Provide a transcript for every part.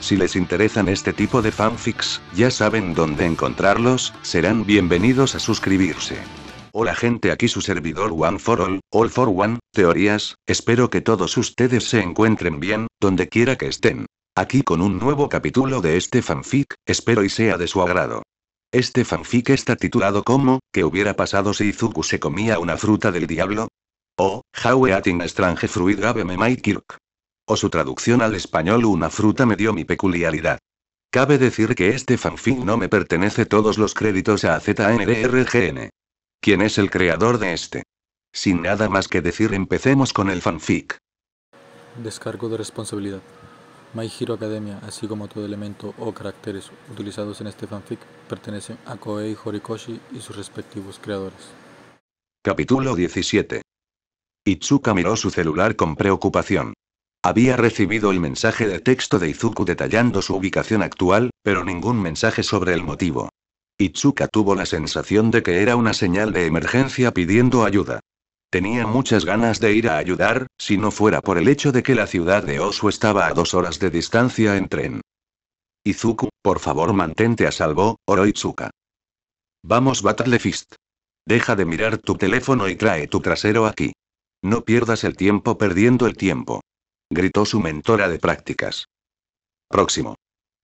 Si les interesan este tipo de fanfics, ya saben dónde encontrarlos, serán bienvenidos a suscribirse. Hola gente, aquí su servidor One for All, All for One, Teorías, espero que todos ustedes se encuentren bien, donde quiera que estén. Aquí con un nuevo capítulo de este fanfic, espero y sea de su agrado. Este fanfic está titulado como, ¿qué hubiera pasado si Izuku se comía una fruta del diablo? O, oh, How Strange Fruit Gave Me My Kirk o su traducción al español Una fruta me dio mi peculiaridad. Cabe decir que este fanfic no me pertenece todos los créditos a ZNDRGN. ¿Quién es el creador de este? Sin nada más que decir, empecemos con el fanfic. Descargo de responsabilidad. My Hero Academia, así como todo elemento o caracteres utilizados en este fanfic, pertenecen a Koei Horikoshi y sus respectivos creadores. Capítulo 17. Itsuka miró su celular con preocupación. Había recibido el mensaje de texto de Izuku detallando su ubicación actual, pero ningún mensaje sobre el motivo. Itsuka tuvo la sensación de que era una señal de emergencia pidiendo ayuda. Tenía muchas ganas de ir a ayudar, si no fuera por el hecho de que la ciudad de Osu estaba a dos horas de distancia en tren. Izuku, por favor mantente a salvo, Oro Izuka. Vamos Battle Fist. Deja de mirar tu teléfono y trae tu trasero aquí. No pierdas el tiempo perdiendo el tiempo gritó su mentora de prácticas. Próximo.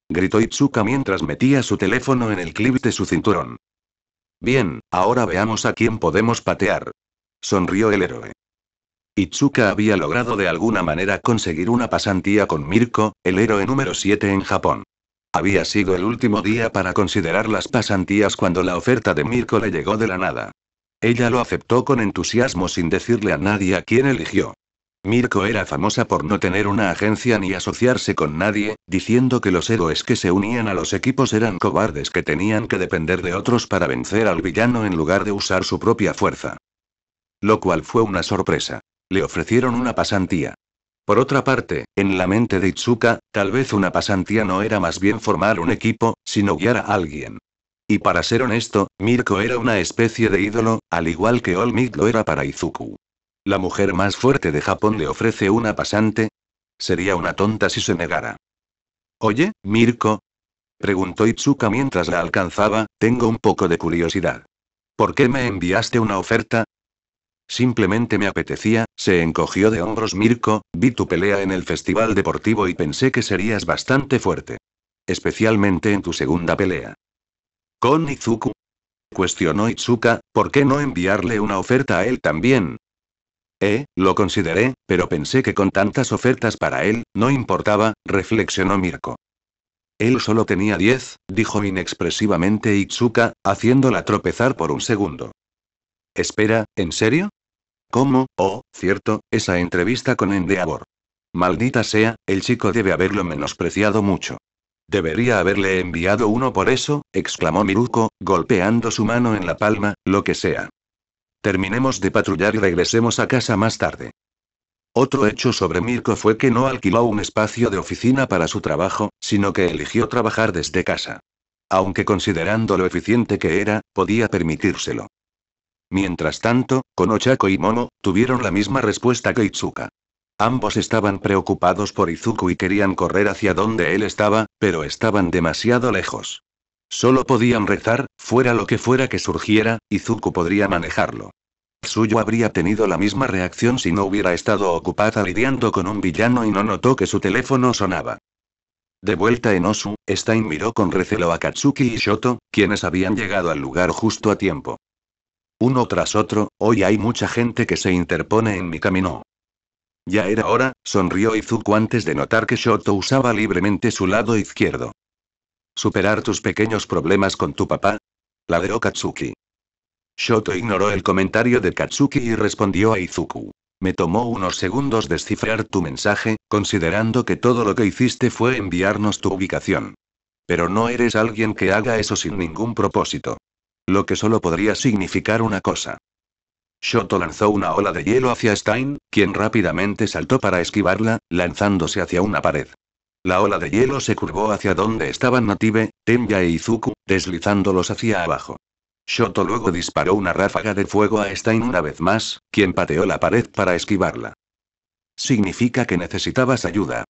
Gritó Itsuka mientras metía su teléfono en el clip de su cinturón. Bien, ahora veamos a quién podemos patear. Sonrió el héroe. Itsuka había logrado de alguna manera conseguir una pasantía con Mirko, el héroe número 7 en Japón. Había sido el último día para considerar las pasantías cuando la oferta de Mirko le llegó de la nada. Ella lo aceptó con entusiasmo sin decirle a nadie a quién eligió. Mirko era famosa por no tener una agencia ni asociarse con nadie, diciendo que los héroes que se unían a los equipos eran cobardes que tenían que depender de otros para vencer al villano en lugar de usar su propia fuerza. Lo cual fue una sorpresa. Le ofrecieron una pasantía. Por otra parte, en la mente de Itsuka, tal vez una pasantía no era más bien formar un equipo, sino guiar a alguien. Y para ser honesto, Mirko era una especie de ídolo, al igual que All Might lo era para Izuku. La mujer más fuerte de Japón le ofrece una pasante. Sería una tonta si se negara. Oye, Mirko. Preguntó Itsuka mientras la alcanzaba, tengo un poco de curiosidad. ¿Por qué me enviaste una oferta? Simplemente me apetecía, se encogió de hombros Mirko, vi tu pelea en el festival deportivo y pensé que serías bastante fuerte. Especialmente en tu segunda pelea. ¿Con Izuku? Cuestionó Itsuka, ¿por qué no enviarle una oferta a él también? Eh, lo consideré, pero pensé que con tantas ofertas para él, no importaba, reflexionó Mirko. Él solo tenía diez, dijo inexpresivamente Itsuka, haciéndola tropezar por un segundo. Espera, ¿en serio? ¿Cómo? Oh, cierto, esa entrevista con Endeavor. Maldita sea, el chico debe haberlo menospreciado mucho. Debería haberle enviado uno por eso, exclamó Miruko, golpeando su mano en la palma, lo que sea. Terminemos de patrullar y regresemos a casa más tarde. Otro hecho sobre Mirko fue que no alquiló un espacio de oficina para su trabajo, sino que eligió trabajar desde casa. Aunque considerando lo eficiente que era, podía permitírselo. Mientras tanto, Konochako y Momo, tuvieron la misma respuesta que Itsuka. Ambos estaban preocupados por Izuku y querían correr hacia donde él estaba, pero estaban demasiado lejos. Solo podían rezar, fuera lo que fuera que surgiera, Izuku podría manejarlo. Suyo habría tenido la misma reacción si no hubiera estado ocupada lidiando con un villano y no notó que su teléfono sonaba. De vuelta en Osu, Stein miró con recelo a Katsuki y Shoto, quienes habían llegado al lugar justo a tiempo. Uno tras otro, hoy hay mucha gente que se interpone en mi camino. Ya era hora, sonrió Izuku antes de notar que Shoto usaba libremente su lado izquierdo. Superar tus pequeños problemas con tu papá. Ladeó Katsuki. Shoto ignoró el comentario de Katsuki y respondió a Izuku. Me tomó unos segundos descifrar tu mensaje, considerando que todo lo que hiciste fue enviarnos tu ubicación. Pero no eres alguien que haga eso sin ningún propósito. Lo que solo podría significar una cosa. Shoto lanzó una ola de hielo hacia Stein, quien rápidamente saltó para esquivarla, lanzándose hacia una pared. La ola de hielo se curvó hacia donde estaban Native, Tenya e Izuku, deslizándolos hacia abajo. Shoto luego disparó una ráfaga de fuego a Stein una vez más, quien pateó la pared para esquivarla. Significa que necesitabas ayuda.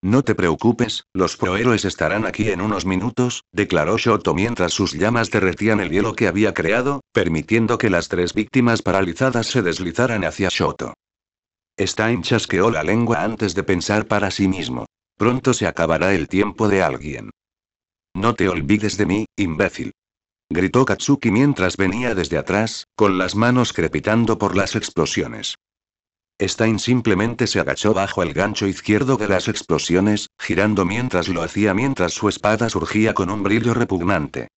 No te preocupes, los prohéroes estarán aquí en unos minutos, declaró Shoto mientras sus llamas derretían el hielo que había creado, permitiendo que las tres víctimas paralizadas se deslizaran hacia Shoto. Stein chasqueó la lengua antes de pensar para sí mismo. Pronto se acabará el tiempo de alguien. No te olvides de mí, imbécil. Gritó Katsuki mientras venía desde atrás, con las manos crepitando por las explosiones. Stein simplemente se agachó bajo el gancho izquierdo de las explosiones, girando mientras lo hacía mientras su espada surgía con un brillo repugnante.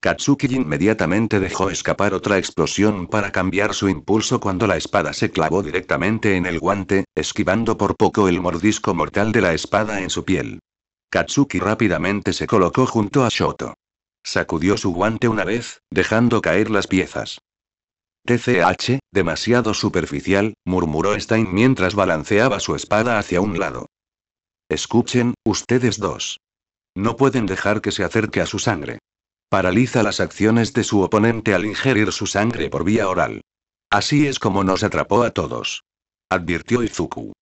Katsuki inmediatamente dejó escapar otra explosión para cambiar su impulso cuando la espada se clavó directamente en el guante, esquivando por poco el mordisco mortal de la espada en su piel. Katsuki rápidamente se colocó junto a Shoto. Sacudió su guante una vez, dejando caer las piezas. TCH, demasiado superficial, murmuró Stein mientras balanceaba su espada hacia un lado. Escuchen, ustedes dos. No pueden dejar que se acerque a su sangre. Paraliza las acciones de su oponente al ingerir su sangre por vía oral. Así es como nos atrapó a todos. Advirtió Izuku.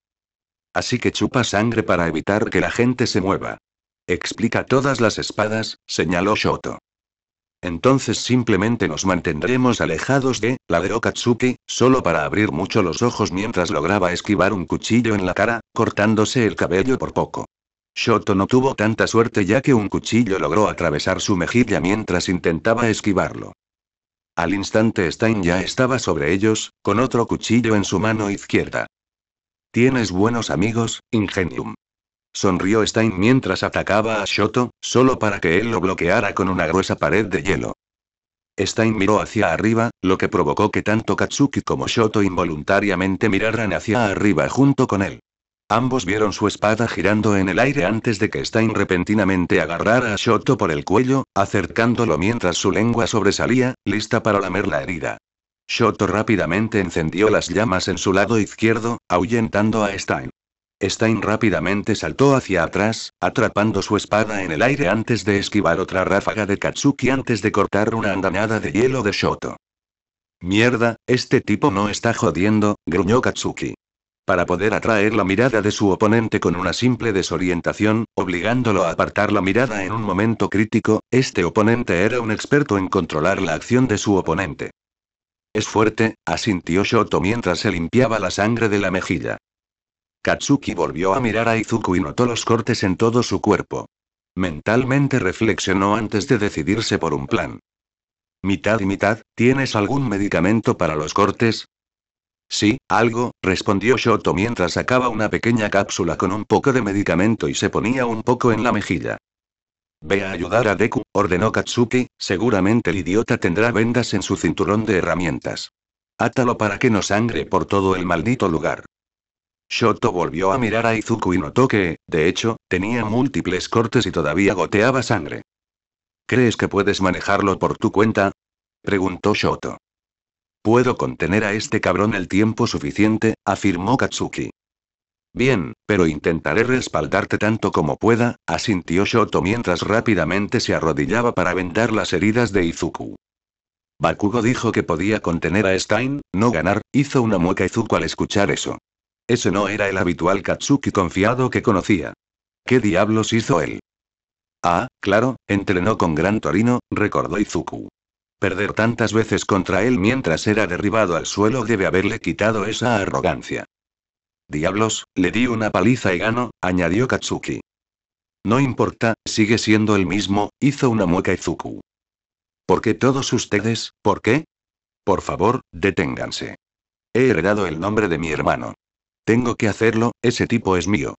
Así que chupa sangre para evitar que la gente se mueva. Explica todas las espadas, señaló Shoto. Entonces simplemente nos mantendremos alejados de la de Okatsuki, solo para abrir mucho los ojos mientras lograba esquivar un cuchillo en la cara, cortándose el cabello por poco. Shoto no tuvo tanta suerte ya que un cuchillo logró atravesar su mejilla mientras intentaba esquivarlo. Al instante Stein ya estaba sobre ellos, con otro cuchillo en su mano izquierda. Tienes buenos amigos, Ingenium. Sonrió Stein mientras atacaba a Shoto, solo para que él lo bloqueara con una gruesa pared de hielo. Stein miró hacia arriba, lo que provocó que tanto Katsuki como Shoto involuntariamente miraran hacia arriba junto con él. Ambos vieron su espada girando en el aire antes de que Stein repentinamente agarrara a Shoto por el cuello, acercándolo mientras su lengua sobresalía, lista para lamer la herida. Shoto rápidamente encendió las llamas en su lado izquierdo, ahuyentando a Stein. Stein rápidamente saltó hacia atrás, atrapando su espada en el aire antes de esquivar otra ráfaga de Katsuki antes de cortar una andanada de hielo de Shoto. Mierda, este tipo no está jodiendo, gruñó Katsuki para poder atraer la mirada de su oponente con una simple desorientación, obligándolo a apartar la mirada en un momento crítico, este oponente era un experto en controlar la acción de su oponente. Es fuerte, asintió Shoto mientras se limpiaba la sangre de la mejilla. Katsuki volvió a mirar a Izuku y notó los cortes en todo su cuerpo. Mentalmente reflexionó antes de decidirse por un plan. Mitad y mitad, ¿tienes algún medicamento para los cortes? Sí, algo, respondió Shoto mientras sacaba una pequeña cápsula con un poco de medicamento y se ponía un poco en la mejilla. Ve a ayudar a Deku, ordenó Katsuki, seguramente el idiota tendrá vendas en su cinturón de herramientas. Átalo para que no sangre por todo el maldito lugar. Shoto volvió a mirar a Izuku y notó que, de hecho, tenía múltiples cortes y todavía goteaba sangre. ¿Crees que puedes manejarlo por tu cuenta? preguntó Shoto. Puedo contener a este cabrón el tiempo suficiente, afirmó Katsuki. Bien, pero intentaré respaldarte tanto como pueda, asintió Shoto mientras rápidamente se arrodillaba para vendar las heridas de Izuku. Bakugo dijo que podía contener a Stein, no ganar, hizo una mueca Izuku al escuchar eso. Ese no era el habitual Katsuki confiado que conocía. ¿Qué diablos hizo él? Ah, claro, entrenó con gran torino, recordó Izuku. Perder tantas veces contra él mientras era derribado al suelo debe haberle quitado esa arrogancia. Diablos, le di una paliza y gano, añadió Katsuki. No importa, sigue siendo el mismo, hizo una mueca Izuku. ¿Por qué todos ustedes, por qué? Por favor, deténganse. He heredado el nombre de mi hermano. Tengo que hacerlo, ese tipo es mío.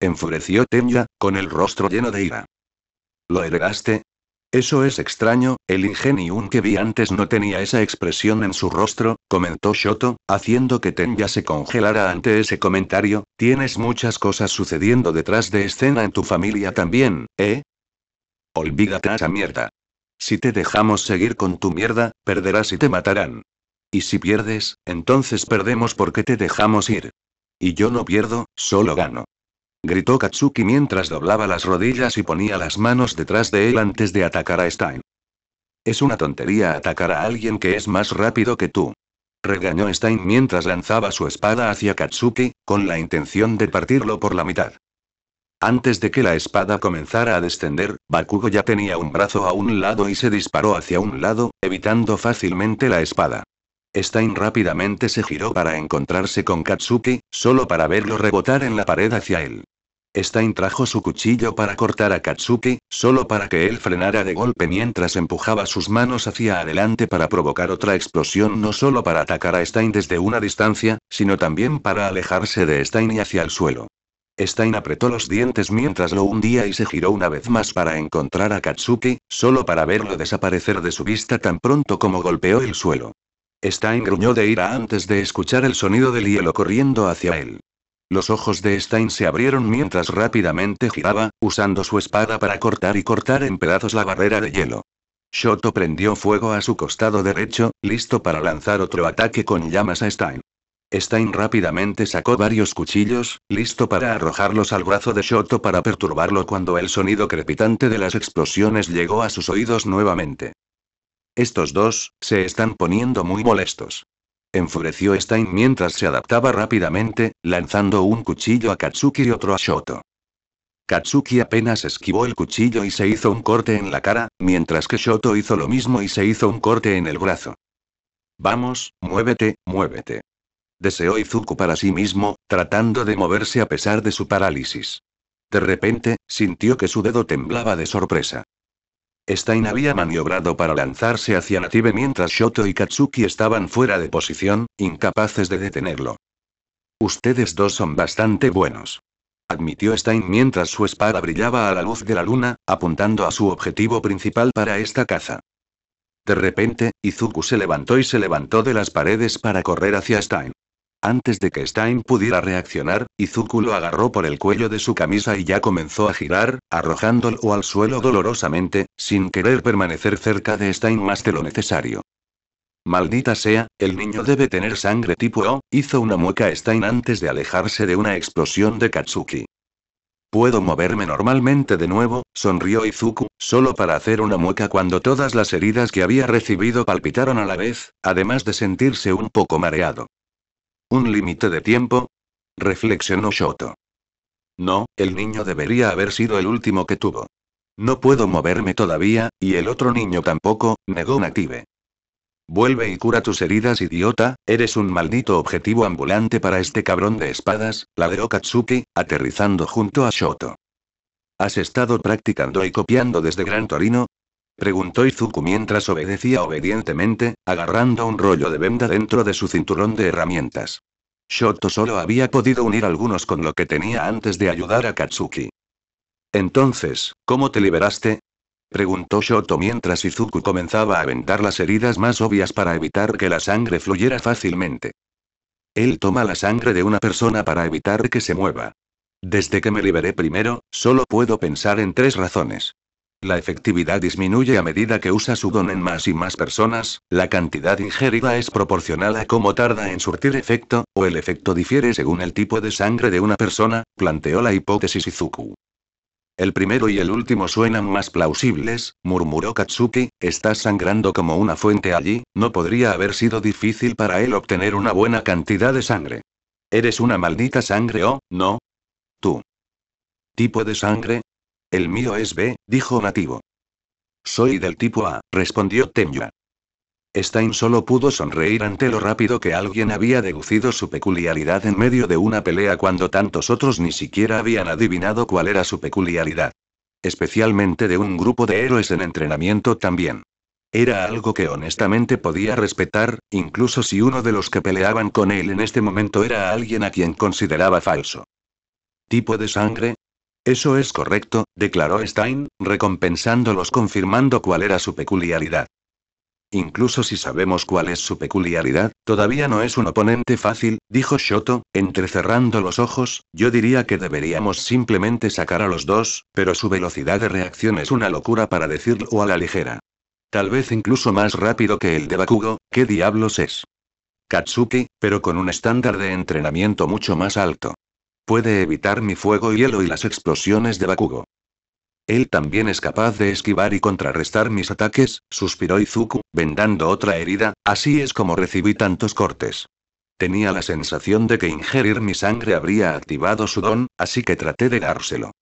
Enfureció Tenya, con el rostro lleno de ira. ¿Lo heredaste? Eso es extraño, el ingenium que vi antes no tenía esa expresión en su rostro, comentó Shoto, haciendo que Tenya se congelara ante ese comentario. Tienes muchas cosas sucediendo detrás de escena en tu familia también, ¿eh? Olvídate a esa mierda. Si te dejamos seguir con tu mierda, perderás y te matarán. Y si pierdes, entonces perdemos porque te dejamos ir. Y yo no pierdo, solo gano gritó Katsuki mientras doblaba las rodillas y ponía las manos detrás de él antes de atacar a Stein. Es una tontería atacar a alguien que es más rápido que tú. Regañó Stein mientras lanzaba su espada hacia Katsuki, con la intención de partirlo por la mitad. Antes de que la espada comenzara a descender, Bakugo ya tenía un brazo a un lado y se disparó hacia un lado, evitando fácilmente la espada. Stein rápidamente se giró para encontrarse con Katsuki, solo para verlo rebotar en la pared hacia él. Stein trajo su cuchillo para cortar a Katsuki, solo para que él frenara de golpe mientras empujaba sus manos hacia adelante para provocar otra explosión, no solo para atacar a Stein desde una distancia, sino también para alejarse de Stein y hacia el suelo. Stein apretó los dientes mientras lo hundía y se giró una vez más para encontrar a Katsuki, solo para verlo desaparecer de su vista tan pronto como golpeó el suelo. Stein gruñó de ira antes de escuchar el sonido del hielo corriendo hacia él. Los ojos de Stein se abrieron mientras rápidamente giraba, usando su espada para cortar y cortar en pedazos la barrera de hielo. Shoto prendió fuego a su costado derecho, listo para lanzar otro ataque con llamas a Stein. Stein rápidamente sacó varios cuchillos, listo para arrojarlos al brazo de Shoto para perturbarlo cuando el sonido crepitante de las explosiones llegó a sus oídos nuevamente. Estos dos, se están poniendo muy molestos. Enfureció Stein mientras se adaptaba rápidamente, lanzando un cuchillo a Katsuki y otro a Shoto. Katsuki apenas esquivó el cuchillo y se hizo un corte en la cara, mientras que Shoto hizo lo mismo y se hizo un corte en el brazo. Vamos, muévete, muévete. Deseó Izuku para sí mismo, tratando de moverse a pesar de su parálisis. De repente, sintió que su dedo temblaba de sorpresa. Stein había maniobrado para lanzarse hacia Native mientras Shoto y Katsuki estaban fuera de posición, incapaces de detenerlo. Ustedes dos son bastante buenos. Admitió Stein mientras su espada brillaba a la luz de la luna, apuntando a su objetivo principal para esta caza. De repente, Izuku se levantó y se levantó de las paredes para correr hacia Stein. Antes de que Stein pudiera reaccionar, Izuku lo agarró por el cuello de su camisa y ya comenzó a girar, arrojándolo al suelo dolorosamente, sin querer permanecer cerca de Stein más de lo necesario. Maldita sea, el niño debe tener sangre tipo O, hizo una mueca Stein antes de alejarse de una explosión de Katsuki. Puedo moverme normalmente de nuevo, sonrió Izuku, solo para hacer una mueca cuando todas las heridas que había recibido palpitaron a la vez, además de sentirse un poco mareado. ¿Un límite de tiempo? reflexionó Shoto. No, el niño debería haber sido el último que tuvo. No puedo moverme todavía, y el otro niño tampoco, negó Native. Vuelve y cura tus heridas, idiota, eres un maldito objetivo ambulante para este cabrón de espadas, de Katsuki, aterrizando junto a Shoto. Has estado practicando y copiando desde Gran Torino, preguntó Izuku mientras obedecía obedientemente, agarrando un rollo de venda dentro de su cinturón de herramientas. Shoto solo había podido unir algunos con lo que tenía antes de ayudar a Katsuki. Entonces, ¿cómo te liberaste? preguntó Shoto mientras Izuku comenzaba a vendar las heridas más obvias para evitar que la sangre fluyera fácilmente. Él toma la sangre de una persona para evitar que se mueva. Desde que me liberé primero, solo puedo pensar en tres razones. La efectividad disminuye a medida que usa su don en más y más personas, la cantidad ingerida es proporcional a cómo tarda en surtir efecto, o el efecto difiere según el tipo de sangre de una persona, planteó la hipótesis Izuku. El primero y el último suenan más plausibles, murmuró Katsuki, estás sangrando como una fuente allí, no podría haber sido difícil para él obtener una buena cantidad de sangre. Eres una maldita sangre o, no. Tú. Tipo de sangre, el mío es B, dijo Nativo. Soy del tipo A, respondió Tenya. Stein solo pudo sonreír ante lo rápido que alguien había deducido su peculiaridad en medio de una pelea cuando tantos otros ni siquiera habían adivinado cuál era su peculiaridad. Especialmente de un grupo de héroes en entrenamiento también. Era algo que honestamente podía respetar, incluso si uno de los que peleaban con él en este momento era alguien a quien consideraba falso. ¿Tipo de sangre? Eso es correcto, declaró Stein, recompensándolos confirmando cuál era su peculiaridad. Incluso si sabemos cuál es su peculiaridad, todavía no es un oponente fácil, dijo Shoto, entrecerrando los ojos, yo diría que deberíamos simplemente sacar a los dos, pero su velocidad de reacción es una locura para decirlo a la ligera. Tal vez incluso más rápido que el de Bakugo, ¿qué diablos es? Katsuki, pero con un estándar de entrenamiento mucho más alto. Puede evitar mi fuego y hielo y las explosiones de Bakugo. Él también es capaz de esquivar y contrarrestar mis ataques, suspiró Izuku, vendando otra herida, así es como recibí tantos cortes. Tenía la sensación de que ingerir mi sangre habría activado su don, así que traté de dárselo.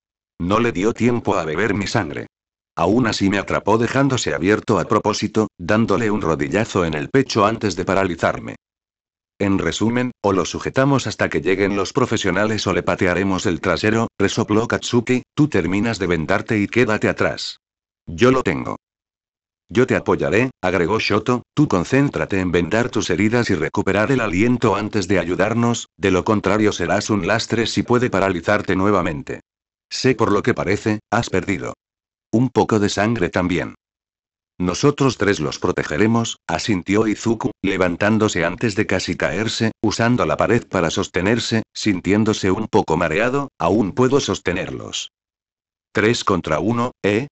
No le dio tiempo a beber mi sangre. Aún así me atrapó dejándose abierto a propósito, dándole un rodillazo en el pecho antes de paralizarme. En resumen, o lo sujetamos hasta que lleguen los profesionales o le patearemos el trasero, resopló Katsuki, tú terminas de vendarte y quédate atrás. Yo lo tengo. Yo te apoyaré, agregó Shoto, tú concéntrate en vendar tus heridas y recuperar el aliento antes de ayudarnos, de lo contrario serás un lastre si puede paralizarte nuevamente. Sé por lo que parece, has perdido. Un poco de sangre también. Nosotros tres los protegeremos, asintió Izuku, levantándose antes de casi caerse, usando la pared para sostenerse, sintiéndose un poco mareado, aún puedo sostenerlos. Tres contra uno, ¿eh?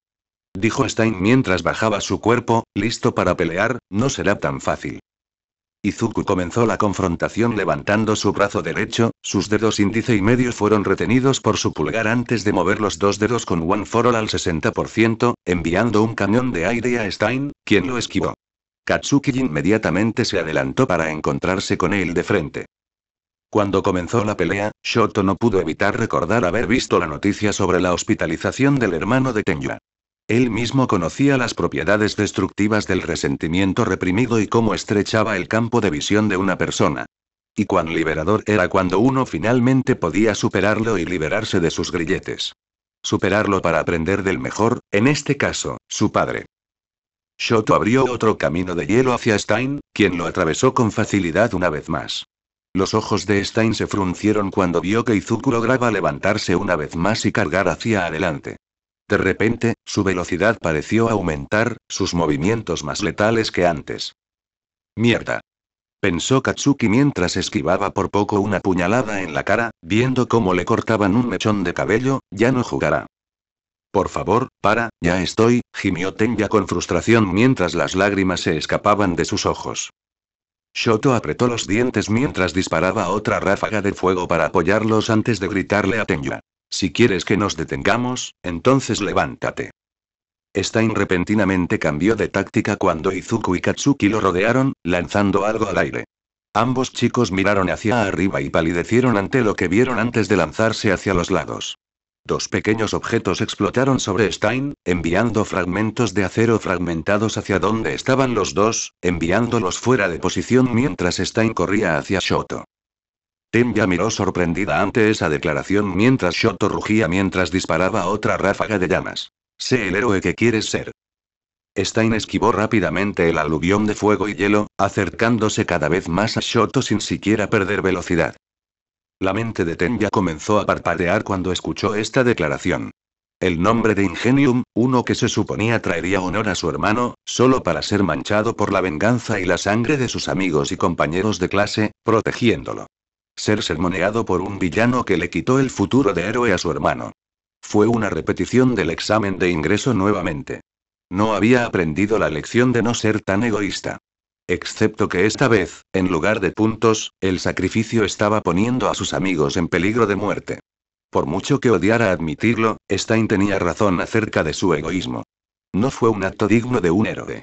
Dijo Stein mientras bajaba su cuerpo, listo para pelear, no será tan fácil. Izuku comenzó la confrontación levantando su brazo derecho, sus dedos índice y medio fueron retenidos por su pulgar antes de mover los dos dedos con One For All al 60%, enviando un cañón de aire a Stein, quien lo esquivó. Katsuki inmediatamente se adelantó para encontrarse con él de frente. Cuando comenzó la pelea, Shoto no pudo evitar recordar haber visto la noticia sobre la hospitalización del hermano de Tenya. Él mismo conocía las propiedades destructivas del resentimiento reprimido y cómo estrechaba el campo de visión de una persona. Y cuán liberador era cuando uno finalmente podía superarlo y liberarse de sus grilletes. Superarlo para aprender del mejor, en este caso, su padre. Shoto abrió otro camino de hielo hacia Stein, quien lo atravesó con facilidad una vez más. Los ojos de Stein se fruncieron cuando vio que Izuku lograba levantarse una vez más y cargar hacia adelante. De repente, su velocidad pareció aumentar, sus movimientos más letales que antes. Mierda. Pensó Katsuki mientras esquivaba por poco una puñalada en la cara, viendo cómo le cortaban un mechón de cabello, ya no jugará. Por favor, para, ya estoy, gimió Tenya con frustración mientras las lágrimas se escapaban de sus ojos. Shoto apretó los dientes mientras disparaba otra ráfaga de fuego para apoyarlos antes de gritarle a Tenya. Si quieres que nos detengamos, entonces levántate. Stein repentinamente cambió de táctica cuando Izuku y Katsuki lo rodearon, lanzando algo al aire. Ambos chicos miraron hacia arriba y palidecieron ante lo que vieron antes de lanzarse hacia los lados. Dos pequeños objetos explotaron sobre Stein, enviando fragmentos de acero fragmentados hacia donde estaban los dos, enviándolos fuera de posición mientras Stein corría hacia Shoto. Tenya miró sorprendida ante esa declaración mientras Shoto rugía mientras disparaba otra ráfaga de llamas. Sé el héroe que quieres ser. Stein esquivó rápidamente el aluvión de fuego y hielo, acercándose cada vez más a Shoto sin siquiera perder velocidad. La mente de Tenya comenzó a parpadear cuando escuchó esta declaración. El nombre de Ingenium, uno que se suponía traería honor a su hermano, solo para ser manchado por la venganza y la sangre de sus amigos y compañeros de clase, protegiéndolo. Ser sermoneado por un villano que le quitó el futuro de héroe a su hermano. Fue una repetición del examen de ingreso nuevamente. No había aprendido la lección de no ser tan egoísta. Excepto que esta vez, en lugar de puntos, el sacrificio estaba poniendo a sus amigos en peligro de muerte. Por mucho que odiara admitirlo, Stein tenía razón acerca de su egoísmo. No fue un acto digno de un héroe.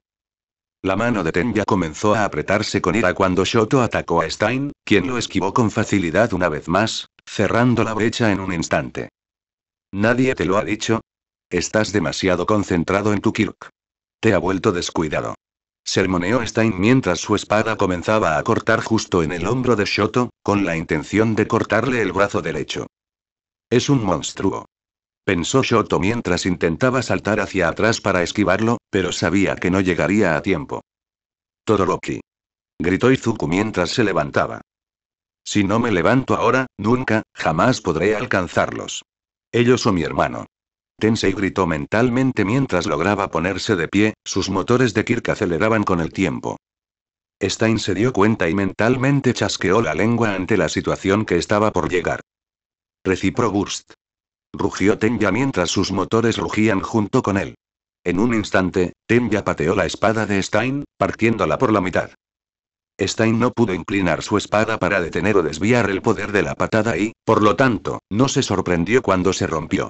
La mano de Tenya comenzó a apretarse con ira cuando Shoto atacó a Stein, quien lo esquivó con facilidad una vez más, cerrando la brecha en un instante. ¿Nadie te lo ha dicho? Estás demasiado concentrado en tu Kirk. Te ha vuelto descuidado. Sermoneó Stein mientras su espada comenzaba a cortar justo en el hombro de Shoto, con la intención de cortarle el brazo derecho. Es un monstruo pensó Shoto mientras intentaba saltar hacia atrás para esquivarlo, pero sabía que no llegaría a tiempo. Todoroki. Gritó Izuku mientras se levantaba. Si no me levanto ahora, nunca, jamás podré alcanzarlos. Ellos son mi hermano. Tensei gritó mentalmente mientras lograba ponerse de pie, sus motores de Kirk aceleraban con el tiempo. Stein se dio cuenta y mentalmente chasqueó la lengua ante la situación que estaba por llegar. Recipro Burst rugió Tenya mientras sus motores rugían junto con él. En un instante, Tenya pateó la espada de Stein, partiéndola por la mitad. Stein no pudo inclinar su espada para detener o desviar el poder de la patada y, por lo tanto, no se sorprendió cuando se rompió.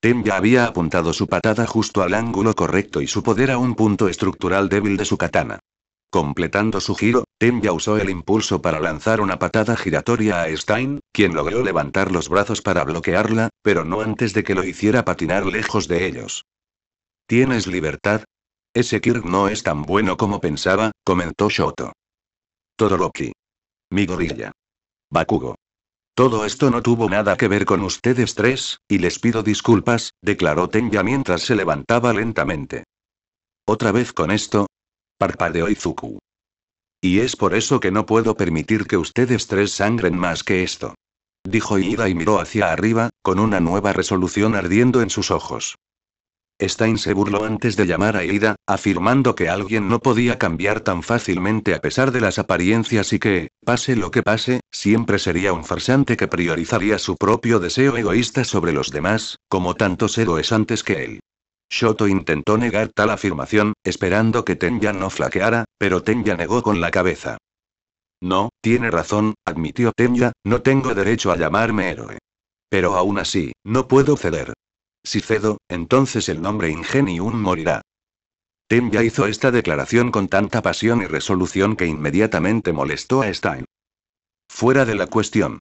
Tenya había apuntado su patada justo al ángulo correcto y su poder a un punto estructural débil de su katana. Completando su giro, Tenya usó el impulso para lanzar una patada giratoria a Stein, quien logró levantar los brazos para bloquearla, pero no antes de que lo hiciera patinar lejos de ellos. ¿Tienes libertad? Ese Kirk no es tan bueno como pensaba, comentó Shoto. Todoroki. Mi gorilla. Bakugo. Todo esto no tuvo nada que ver con ustedes tres, y les pido disculpas, declaró Tenya mientras se levantaba lentamente. Otra vez con esto, de Oizuku. Y es por eso que no puedo permitir que ustedes tres sangren más que esto. Dijo Ida y miró hacia arriba, con una nueva resolución ardiendo en sus ojos. Stein se burló antes de llamar a Ida, afirmando que alguien no podía cambiar tan fácilmente a pesar de las apariencias y que, pase lo que pase, siempre sería un farsante que priorizaría su propio deseo egoísta sobre los demás, como tantos héroes antes que él. Shoto intentó negar tal afirmación, esperando que Tenya no flaqueara, pero Tenya negó con la cabeza. No, tiene razón, admitió Tenya, no tengo derecho a llamarme héroe. Pero aún así, no puedo ceder. Si cedo, entonces el nombre Ingenium morirá. Tenya hizo esta declaración con tanta pasión y resolución que inmediatamente molestó a Stein. Fuera de la cuestión.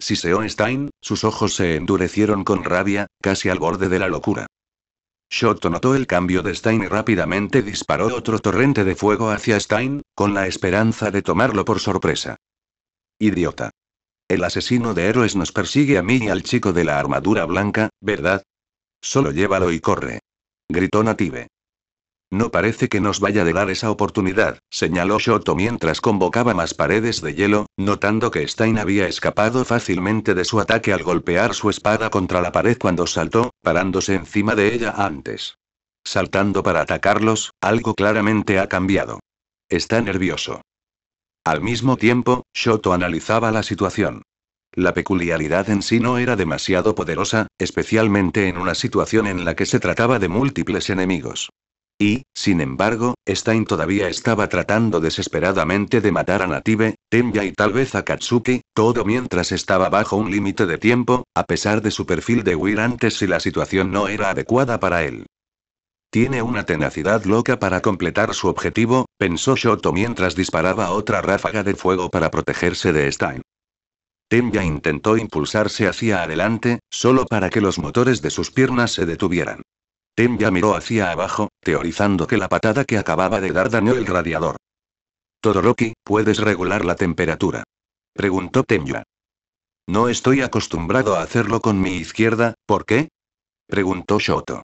Si Siseó Stein, sus ojos se endurecieron con rabia, casi al borde de la locura. Shoto notó el cambio de Stein y rápidamente disparó otro torrente de fuego hacia Stein, con la esperanza de tomarlo por sorpresa. Idiota. El asesino de héroes nos persigue a mí y al chico de la armadura blanca, ¿verdad? Solo llévalo y corre. Gritó Native. No parece que nos vaya a dar esa oportunidad, señaló Shoto mientras convocaba más paredes de hielo, notando que Stein había escapado fácilmente de su ataque al golpear su espada contra la pared cuando saltó, parándose encima de ella antes. Saltando para atacarlos, algo claramente ha cambiado. Está nervioso. Al mismo tiempo, Shoto analizaba la situación. La peculiaridad en sí no era demasiado poderosa, especialmente en una situación en la que se trataba de múltiples enemigos. Y, sin embargo, Stein todavía estaba tratando desesperadamente de matar a Native, Tenya y tal vez a Katsuki, todo mientras estaba bajo un límite de tiempo, a pesar de su perfil de huir antes si la situación no era adecuada para él. Tiene una tenacidad loca para completar su objetivo, pensó Shoto mientras disparaba otra ráfaga de fuego para protegerse de Stein. Tenya intentó impulsarse hacia adelante, solo para que los motores de sus piernas se detuvieran. Tenya miró hacia abajo, teorizando que la patada que acababa de dar dañó el radiador. Todoroki, ¿puedes regular la temperatura? Preguntó Tenya. No estoy acostumbrado a hacerlo con mi izquierda, ¿por qué? Preguntó Shoto.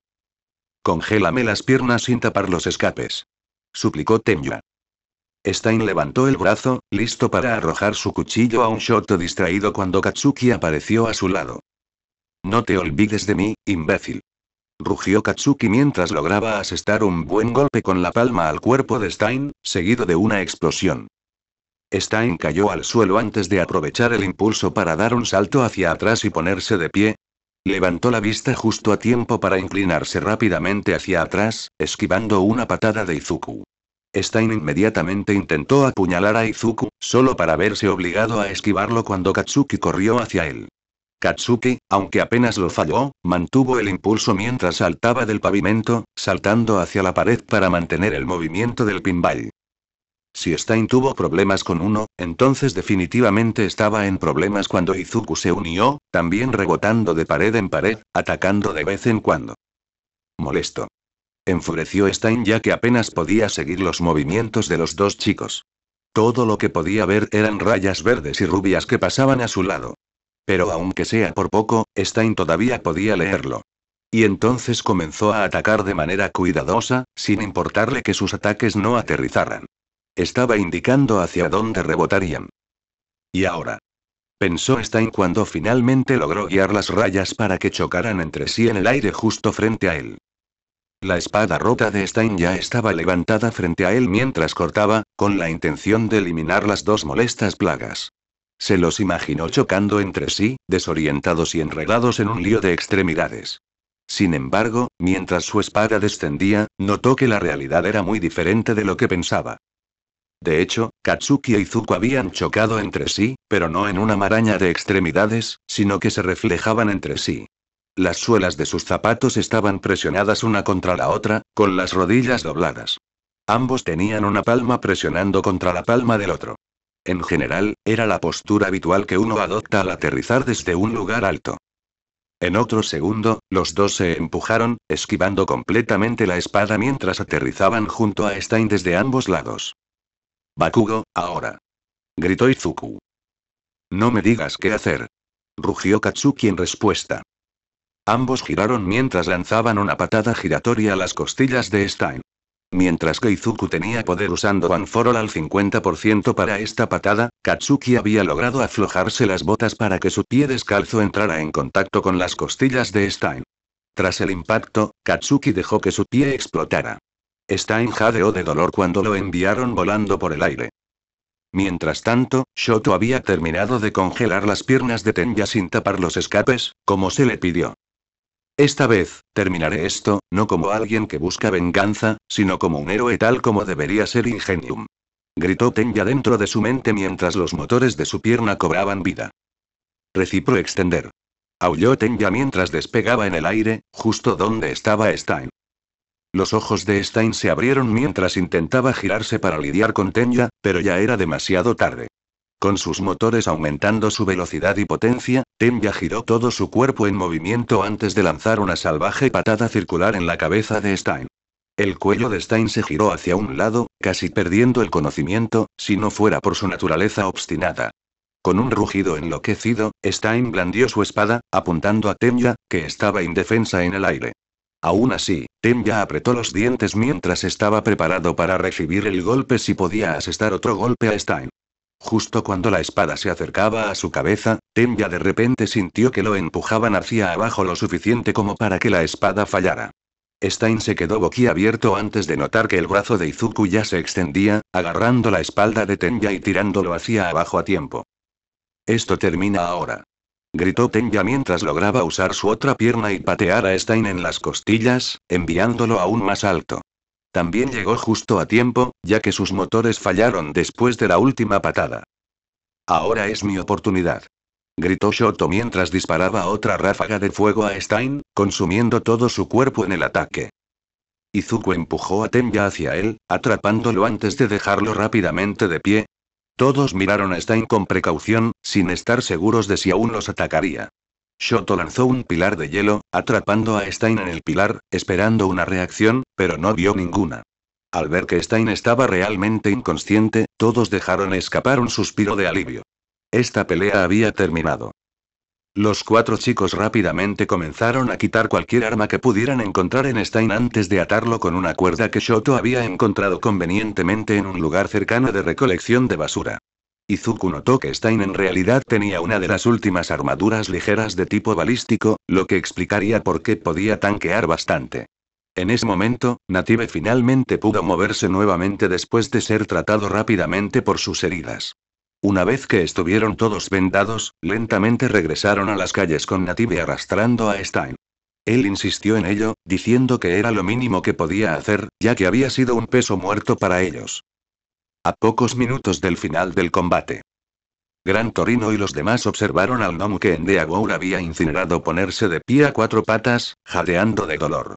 Congélame las piernas sin tapar los escapes. Suplicó Tenya. Stein levantó el brazo, listo para arrojar su cuchillo a un Shoto distraído cuando Katsuki apareció a su lado. No te olvides de mí, imbécil rugió Katsuki mientras lograba asestar un buen golpe con la palma al cuerpo de Stein, seguido de una explosión. Stein cayó al suelo antes de aprovechar el impulso para dar un salto hacia atrás y ponerse de pie. Levantó la vista justo a tiempo para inclinarse rápidamente hacia atrás, esquivando una patada de Izuku. Stein inmediatamente intentó apuñalar a Izuku, solo para verse obligado a esquivarlo cuando Katsuki corrió hacia él. Katsuki, aunque apenas lo falló, mantuvo el impulso mientras saltaba del pavimento, saltando hacia la pared para mantener el movimiento del pinball. Si Stein tuvo problemas con uno, entonces definitivamente estaba en problemas cuando Izuku se unió, también rebotando de pared en pared, atacando de vez en cuando. Molesto. Enfureció Stein ya que apenas podía seguir los movimientos de los dos chicos. Todo lo que podía ver eran rayas verdes y rubias que pasaban a su lado. Pero aunque sea por poco, Stein todavía podía leerlo. Y entonces comenzó a atacar de manera cuidadosa, sin importarle que sus ataques no aterrizaran. Estaba indicando hacia dónde rebotarían. ¿Y ahora? Pensó Stein cuando finalmente logró guiar las rayas para que chocaran entre sí en el aire justo frente a él. La espada rota de Stein ya estaba levantada frente a él mientras cortaba, con la intención de eliminar las dos molestas plagas. Se los imaginó chocando entre sí, desorientados y enredados en un lío de extremidades. Sin embargo, mientras su espada descendía, notó que la realidad era muy diferente de lo que pensaba. De hecho, Katsuki y Izuku habían chocado entre sí, pero no en una maraña de extremidades, sino que se reflejaban entre sí. Las suelas de sus zapatos estaban presionadas una contra la otra, con las rodillas dobladas. Ambos tenían una palma presionando contra la palma del otro en general, era la postura habitual que uno adopta al aterrizar desde un lugar alto. En otro segundo, los dos se empujaron, esquivando completamente la espada mientras aterrizaban junto a Stein desde ambos lados. Bakugo, ahora. Gritó Izuku. No me digas qué hacer. Rugió Katsuki en respuesta. Ambos giraron mientras lanzaban una patada giratoria a las costillas de Stein. Mientras que Izuku tenía poder usando All al 50% para esta patada, Katsuki había logrado aflojarse las botas para que su pie descalzo entrara en contacto con las costillas de Stein. Tras el impacto, Katsuki dejó que su pie explotara. Stein jadeó de dolor cuando lo enviaron volando por el aire. Mientras tanto, Shoto había terminado de congelar las piernas de Tenya sin tapar los escapes, como se le pidió. Esta vez, terminaré esto, no como alguien que busca venganza, sino como un héroe tal como debería ser Ingenium. Gritó Tenya dentro de su mente mientras los motores de su pierna cobraban vida. Recipro extender. Aulló Tenya mientras despegaba en el aire, justo donde estaba Stein. Los ojos de Stein se abrieron mientras intentaba girarse para lidiar con Tenya, pero ya era demasiado tarde. Con sus motores aumentando su velocidad y potencia, Temya giró todo su cuerpo en movimiento antes de lanzar una salvaje patada circular en la cabeza de Stein. El cuello de Stein se giró hacia un lado, casi perdiendo el conocimiento, si no fuera por su naturaleza obstinada. Con un rugido enloquecido, Stein blandió su espada, apuntando a Temya, que estaba indefensa en el aire. Aún así, Temya apretó los dientes mientras estaba preparado para recibir el golpe si podía asestar otro golpe a Stein. Justo cuando la espada se acercaba a su cabeza, Tenya de repente sintió que lo empujaban hacia abajo lo suficiente como para que la espada fallara. Stein se quedó boquiabierto antes de notar que el brazo de Izuku ya se extendía, agarrando la espalda de Tenya y tirándolo hacia abajo a tiempo. Esto termina ahora. Gritó Tenya mientras lograba usar su otra pierna y patear a Stein en las costillas, enviándolo aún más alto. También llegó justo a tiempo, ya que sus motores fallaron después de la última patada. Ahora es mi oportunidad. Gritó Shoto mientras disparaba otra ráfaga de fuego a Stein, consumiendo todo su cuerpo en el ataque. Izuku empujó a Tenya hacia él, atrapándolo antes de dejarlo rápidamente de pie. Todos miraron a Stein con precaución, sin estar seguros de si aún los atacaría. Shoto lanzó un pilar de hielo, atrapando a Stein en el pilar, esperando una reacción, pero no vio ninguna. Al ver que Stein estaba realmente inconsciente, todos dejaron escapar un suspiro de alivio. Esta pelea había terminado. Los cuatro chicos rápidamente comenzaron a quitar cualquier arma que pudieran encontrar en Stein antes de atarlo con una cuerda que Shoto había encontrado convenientemente en un lugar cercano de recolección de basura. Izuku notó que Stein en realidad tenía una de las últimas armaduras ligeras de tipo balístico, lo que explicaría por qué podía tanquear bastante. En ese momento, Native finalmente pudo moverse nuevamente después de ser tratado rápidamente por sus heridas. Una vez que estuvieron todos vendados, lentamente regresaron a las calles con Native arrastrando a Stein. Él insistió en ello, diciendo que era lo mínimo que podía hacer, ya que había sido un peso muerto para ellos a pocos minutos del final del combate. Gran Torino y los demás observaron al Nom que en había incinerado ponerse de pie a cuatro patas, jadeando de dolor.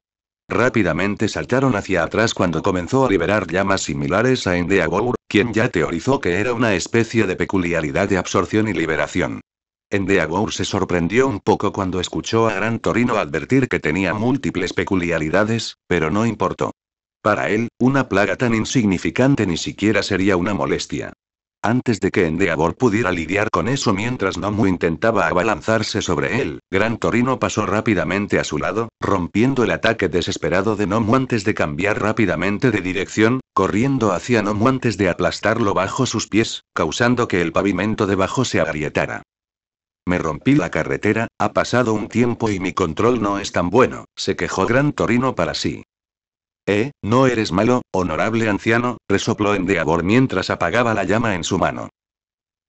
Rápidamente saltaron hacia atrás cuando comenzó a liberar llamas similares a Endeagour, quien ya teorizó que era una especie de peculiaridad de absorción y liberación. Endeagour se sorprendió un poco cuando escuchó a Gran Torino advertir que tenía múltiples peculiaridades, pero no importó. Para él, una plaga tan insignificante ni siquiera sería una molestia. Antes de que Endeavor pudiera lidiar con eso mientras Nomu intentaba abalanzarse sobre él, Gran Torino pasó rápidamente a su lado, rompiendo el ataque desesperado de Nomu antes de cambiar rápidamente de dirección, corriendo hacia Nomu antes de aplastarlo bajo sus pies, causando que el pavimento debajo se agrietara. Me rompí la carretera, ha pasado un tiempo y mi control no es tan bueno, se quejó Gran Torino para sí. Eh, no eres malo, honorable anciano, resopló Endeavor mientras apagaba la llama en su mano.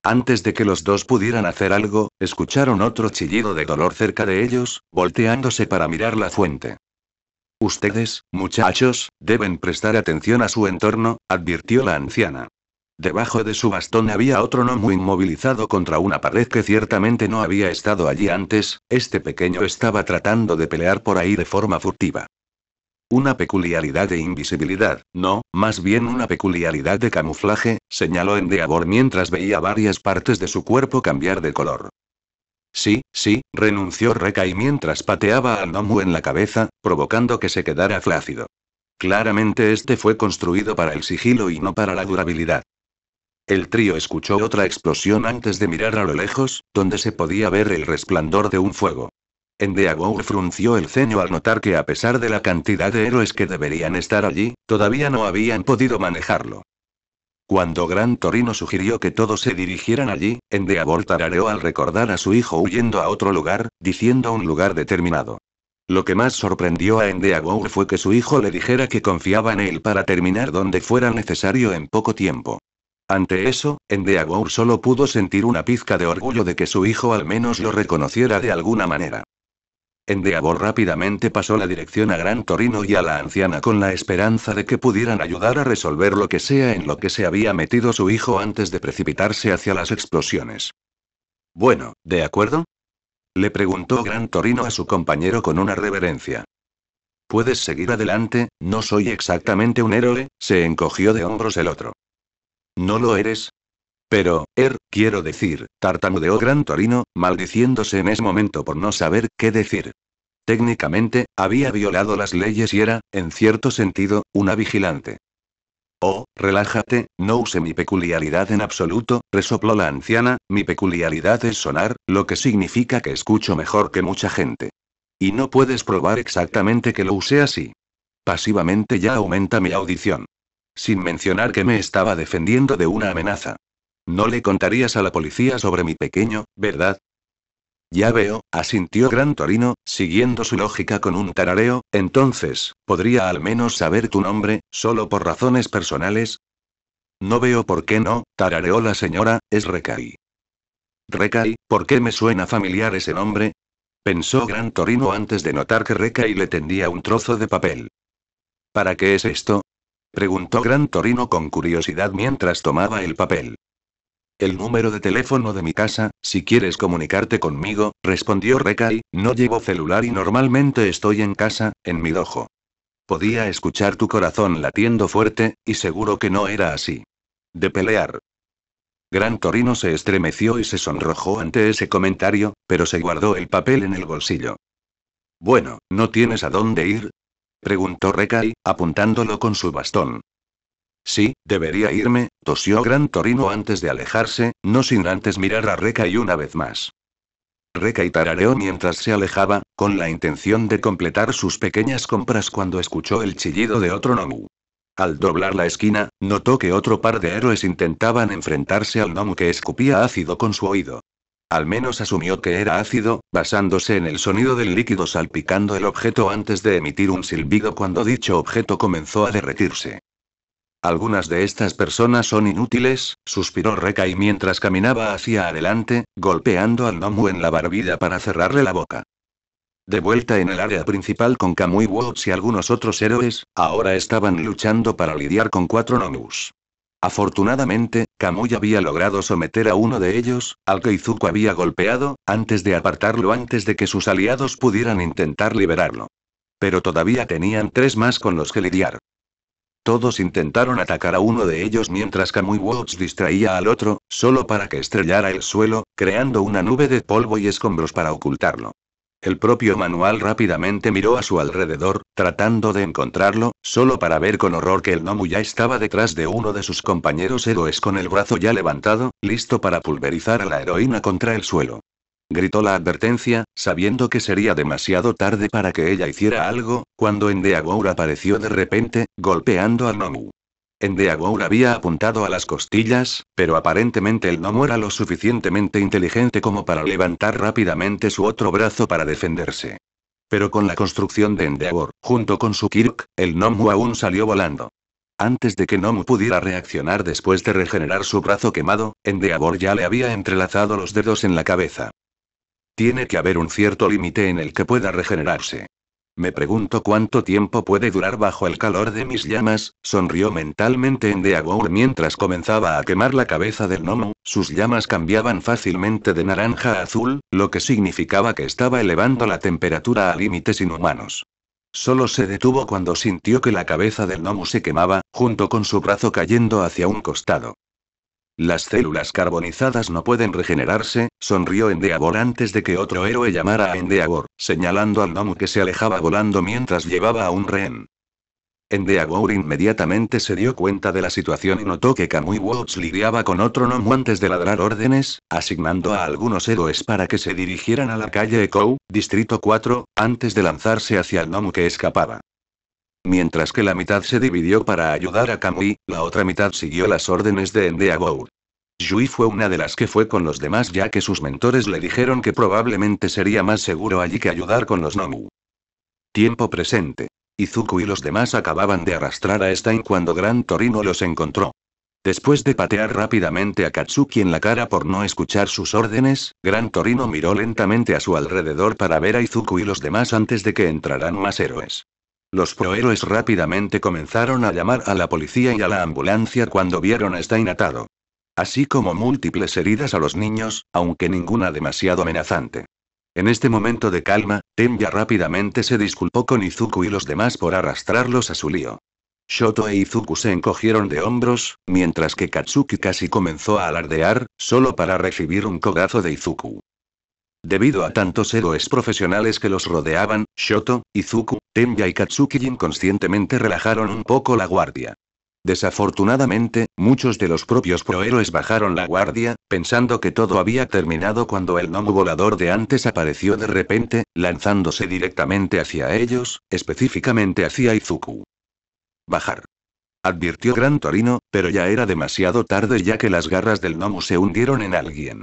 Antes de que los dos pudieran hacer algo, escucharon otro chillido de dolor cerca de ellos, volteándose para mirar la fuente. Ustedes, muchachos, deben prestar atención a su entorno, advirtió la anciana. Debajo de su bastón había otro no muy inmovilizado contra una pared que ciertamente no había estado allí antes, este pequeño estaba tratando de pelear por ahí de forma furtiva. Una peculiaridad de invisibilidad, no, más bien una peculiaridad de camuflaje, señaló Endeavor mientras veía varias partes de su cuerpo cambiar de color. Sí, sí, renunció y mientras pateaba al Nomu en la cabeza, provocando que se quedara flácido. Claramente este fue construido para el sigilo y no para la durabilidad. El trío escuchó otra explosión antes de mirar a lo lejos, donde se podía ver el resplandor de un fuego. Endeavour frunció el ceño al notar que a pesar de la cantidad de héroes que deberían estar allí, todavía no habían podido manejarlo. Cuando Gran Torino sugirió que todos se dirigieran allí, Endeagor tarareó al recordar a su hijo huyendo a otro lugar, diciendo un lugar determinado. Lo que más sorprendió a Endeavor fue que su hijo le dijera que confiaba en él para terminar donde fuera necesario en poco tiempo. Ante eso, Endeavor solo pudo sentir una pizca de orgullo de que su hijo al menos lo reconociera de alguna manera. Endeavor rápidamente pasó la dirección a Gran Torino y a la anciana con la esperanza de que pudieran ayudar a resolver lo que sea en lo que se había metido su hijo antes de precipitarse hacia las explosiones. Bueno, ¿de acuerdo? Le preguntó Gran Torino a su compañero con una reverencia. Puedes seguir adelante, no soy exactamente un héroe, se encogió de hombros el otro. No lo eres, pero, Er, quiero decir, tartamudeó Gran Torino, maldiciéndose en ese momento por no saber qué decir. Técnicamente, había violado las leyes y era, en cierto sentido, una vigilante. Oh, relájate, no use mi peculiaridad en absoluto, resopló la anciana, mi peculiaridad es sonar, lo que significa que escucho mejor que mucha gente. Y no puedes probar exactamente que lo usé así. Pasivamente ya aumenta mi audición. Sin mencionar que me estaba defendiendo de una amenaza. No le contarías a la policía sobre mi pequeño, ¿verdad? Ya veo, asintió Gran Torino, siguiendo su lógica con un tarareo, entonces, ¿podría al menos saber tu nombre, solo por razones personales? No veo por qué no, tarareó la señora, es Rekai. Recai, ¿por qué me suena familiar ese nombre? Pensó Gran Torino antes de notar que Recai le tendía un trozo de papel. ¿Para qué es esto? Preguntó Gran Torino con curiosidad mientras tomaba el papel. El número de teléfono de mi casa, si quieres comunicarte conmigo, respondió Rekai, no llevo celular y normalmente estoy en casa, en mi dojo. Podía escuchar tu corazón latiendo fuerte, y seguro que no era así. De pelear. Gran Torino se estremeció y se sonrojó ante ese comentario, pero se guardó el papel en el bolsillo. Bueno, ¿no tienes a dónde ir? preguntó Rekai, apuntándolo con su bastón. Sí, debería irme, tosió Gran Torino antes de alejarse, no sin antes mirar a Reca y una vez más. Reca y tarareó mientras se alejaba, con la intención de completar sus pequeñas compras cuando escuchó el chillido de otro Nomu. Al doblar la esquina, notó que otro par de héroes intentaban enfrentarse al Nomu que escupía ácido con su oído. Al menos asumió que era ácido, basándose en el sonido del líquido salpicando el objeto antes de emitir un silbido cuando dicho objeto comenzó a derretirse. Algunas de estas personas son inútiles, suspiró Rekai y mientras caminaba hacia adelante, golpeando al Nomu en la barbilla para cerrarle la boca. De vuelta en el área principal con Kamui Wots y algunos otros héroes, ahora estaban luchando para lidiar con cuatro Nomus. Afortunadamente, Kamui había logrado someter a uno de ellos, al que Izuku había golpeado, antes de apartarlo antes de que sus aliados pudieran intentar liberarlo. Pero todavía tenían tres más con los que lidiar. Todos intentaron atacar a uno de ellos mientras Kamui Woods distraía al otro, solo para que estrellara el suelo, creando una nube de polvo y escombros para ocultarlo. El propio manual rápidamente miró a su alrededor, tratando de encontrarlo, solo para ver con horror que el Nomu ya estaba detrás de uno de sus compañeros héroes con el brazo ya levantado, listo para pulverizar a la heroína contra el suelo gritó la advertencia, sabiendo que sería demasiado tarde para que ella hiciera algo, cuando Endeavor apareció de repente, golpeando a Nomu. Endeagour había apuntado a las costillas, pero aparentemente el Nomu era lo suficientemente inteligente como para levantar rápidamente su otro brazo para defenderse. Pero con la construcción de Endeavor, junto con su Kirk, el Nomu aún salió volando. Antes de que Nomu pudiera reaccionar después de regenerar su brazo quemado, Endeavor ya le había entrelazado los dedos en la cabeza. Tiene que haber un cierto límite en el que pueda regenerarse. Me pregunto cuánto tiempo puede durar bajo el calor de mis llamas, sonrió mentalmente en Deagour mientras comenzaba a quemar la cabeza del gnomo, sus llamas cambiaban fácilmente de naranja a azul, lo que significaba que estaba elevando la temperatura a límites inhumanos. Solo se detuvo cuando sintió que la cabeza del gnomo se quemaba, junto con su brazo cayendo hacia un costado. Las células carbonizadas no pueden regenerarse, sonrió Endeavor antes de que otro héroe llamara a Endeavor, señalando al Nomu que se alejaba volando mientras llevaba a un rehén. Endeavor inmediatamente se dio cuenta de la situación y notó que Kamui Watts lidiaba con otro Nomu antes de ladrar órdenes, asignando a algunos héroes para que se dirigieran a la calle Echo, Distrito 4, antes de lanzarse hacia el Nomu que escapaba. Mientras que la mitad se dividió para ayudar a Kamui, la otra mitad siguió las órdenes de Endeavour. Yui fue una de las que fue con los demás ya que sus mentores le dijeron que probablemente sería más seguro allí que ayudar con los Nomu. Tiempo presente. Izuku y los demás acababan de arrastrar a Stein cuando Gran Torino los encontró. Después de patear rápidamente a Katsuki en la cara por no escuchar sus órdenes, Gran Torino miró lentamente a su alrededor para ver a Izuku y los demás antes de que entraran más héroes. Los prohéroes rápidamente comenzaron a llamar a la policía y a la ambulancia cuando vieron a Stein atado. Así como múltiples heridas a los niños, aunque ninguna demasiado amenazante. En este momento de calma, Tenya rápidamente se disculpó con Izuku y los demás por arrastrarlos a su lío. Shoto e Izuku se encogieron de hombros, mientras que Katsuki casi comenzó a alardear, solo para recibir un cogazo de Izuku. Debido a tantos héroes profesionales que los rodeaban, Shoto, Izuku, Tenya y Katsuki inconscientemente relajaron un poco la guardia. Desafortunadamente, muchos de los propios prohéroes bajaron la guardia, pensando que todo había terminado cuando el gnomo volador de antes apareció de repente, lanzándose directamente hacia ellos, específicamente hacia Izuku. Bajar. Advirtió Gran Torino, pero ya era demasiado tarde ya que las garras del gnomo se hundieron en alguien.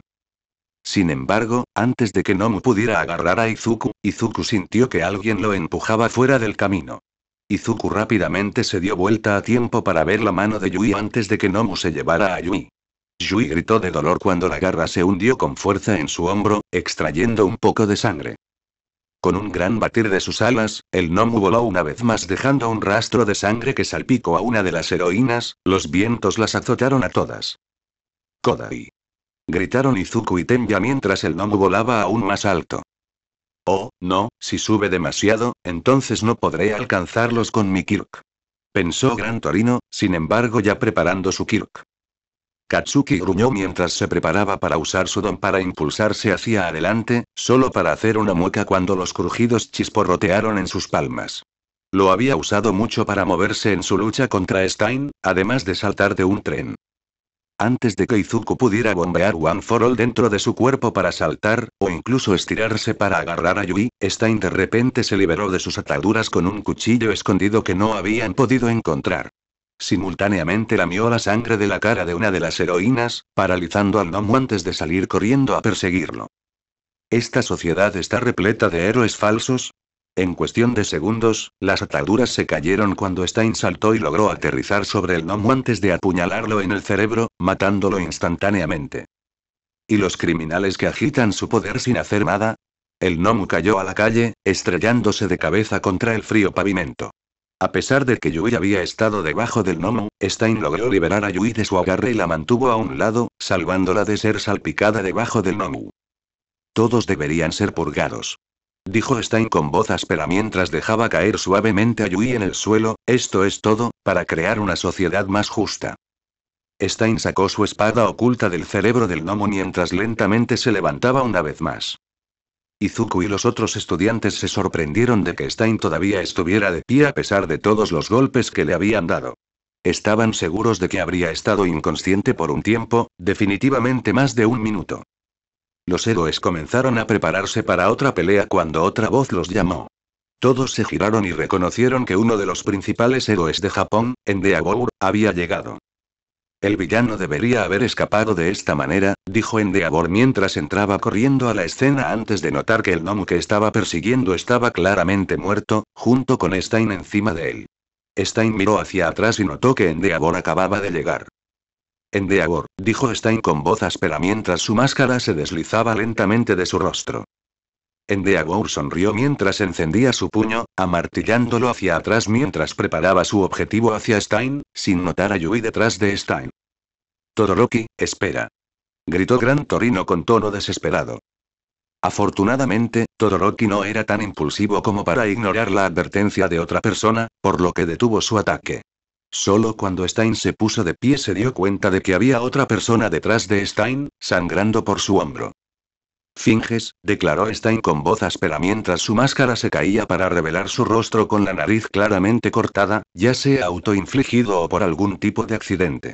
Sin embargo, antes de que Nomu pudiera agarrar a Izuku, Izuku sintió que alguien lo empujaba fuera del camino. Izuku rápidamente se dio vuelta a tiempo para ver la mano de Yui antes de que Nomu se llevara a Yui. Yui gritó de dolor cuando la garra se hundió con fuerza en su hombro, extrayendo un poco de sangre. Con un gran batir de sus alas, el Nomu voló una vez más dejando un rastro de sangre que salpicó a una de las heroínas, los vientos las azotaron a todas. Kodai gritaron Izuku y Tenya mientras el Nomu volaba aún más alto. Oh, no, si sube demasiado, entonces no podré alcanzarlos con mi Kirk. Pensó Gran Torino, sin embargo ya preparando su Kirk. Katsuki gruñó mientras se preparaba para usar su don para impulsarse hacia adelante, solo para hacer una mueca cuando los crujidos chisporrotearon en sus palmas. Lo había usado mucho para moverse en su lucha contra Stein, además de saltar de un tren. Antes de que Izuku pudiera bombear One For All dentro de su cuerpo para saltar, o incluso estirarse para agarrar a Yui, Stein de repente se liberó de sus ataduras con un cuchillo escondido que no habían podido encontrar. Simultáneamente lamió la sangre de la cara de una de las heroínas, paralizando al Nomu antes de salir corriendo a perseguirlo. Esta sociedad está repleta de héroes falsos, en cuestión de segundos, las ataduras se cayeron cuando Stein saltó y logró aterrizar sobre el gnomo antes de apuñalarlo en el cerebro, matándolo instantáneamente. ¿Y los criminales que agitan su poder sin hacer nada? El gnomo cayó a la calle, estrellándose de cabeza contra el frío pavimento. A pesar de que Yui había estado debajo del gnomo, Stein logró liberar a Yui de su agarre y la mantuvo a un lado, salvándola de ser salpicada debajo del gnomo. Todos deberían ser purgados dijo Stein con voz áspera mientras dejaba caer suavemente a Yui en el suelo, esto es todo, para crear una sociedad más justa. Stein sacó su espada oculta del cerebro del gnomo mientras lentamente se levantaba una vez más. Izuku y los otros estudiantes se sorprendieron de que Stein todavía estuviera de pie a pesar de todos los golpes que le habían dado. Estaban seguros de que habría estado inconsciente por un tiempo, definitivamente más de un minuto. Los héroes comenzaron a prepararse para otra pelea cuando otra voz los llamó. Todos se giraron y reconocieron que uno de los principales héroes de Japón, Endeavor, había llegado. El villano debería haber escapado de esta manera, dijo Endeavor mientras entraba corriendo a la escena antes de notar que el gnomo que estaba persiguiendo estaba claramente muerto, junto con Stein encima de él. Stein miró hacia atrás y notó que Endeavor acababa de llegar. Endiagor, dijo Stein con voz áspera mientras su máscara se deslizaba lentamente de su rostro. Endiagor sonrió mientras encendía su puño, amartillándolo hacia atrás mientras preparaba su objetivo hacia Stein, sin notar a Yui detrás de Stein. Todoroki, espera. Gritó Gran Torino con tono desesperado. Afortunadamente, Todoroki no era tan impulsivo como para ignorar la advertencia de otra persona, por lo que detuvo su ataque. Solo cuando Stein se puso de pie se dio cuenta de que había otra persona detrás de Stein, sangrando por su hombro. Finges, declaró Stein con voz áspera mientras su máscara se caía para revelar su rostro con la nariz claramente cortada, ya sea autoinfligido o por algún tipo de accidente.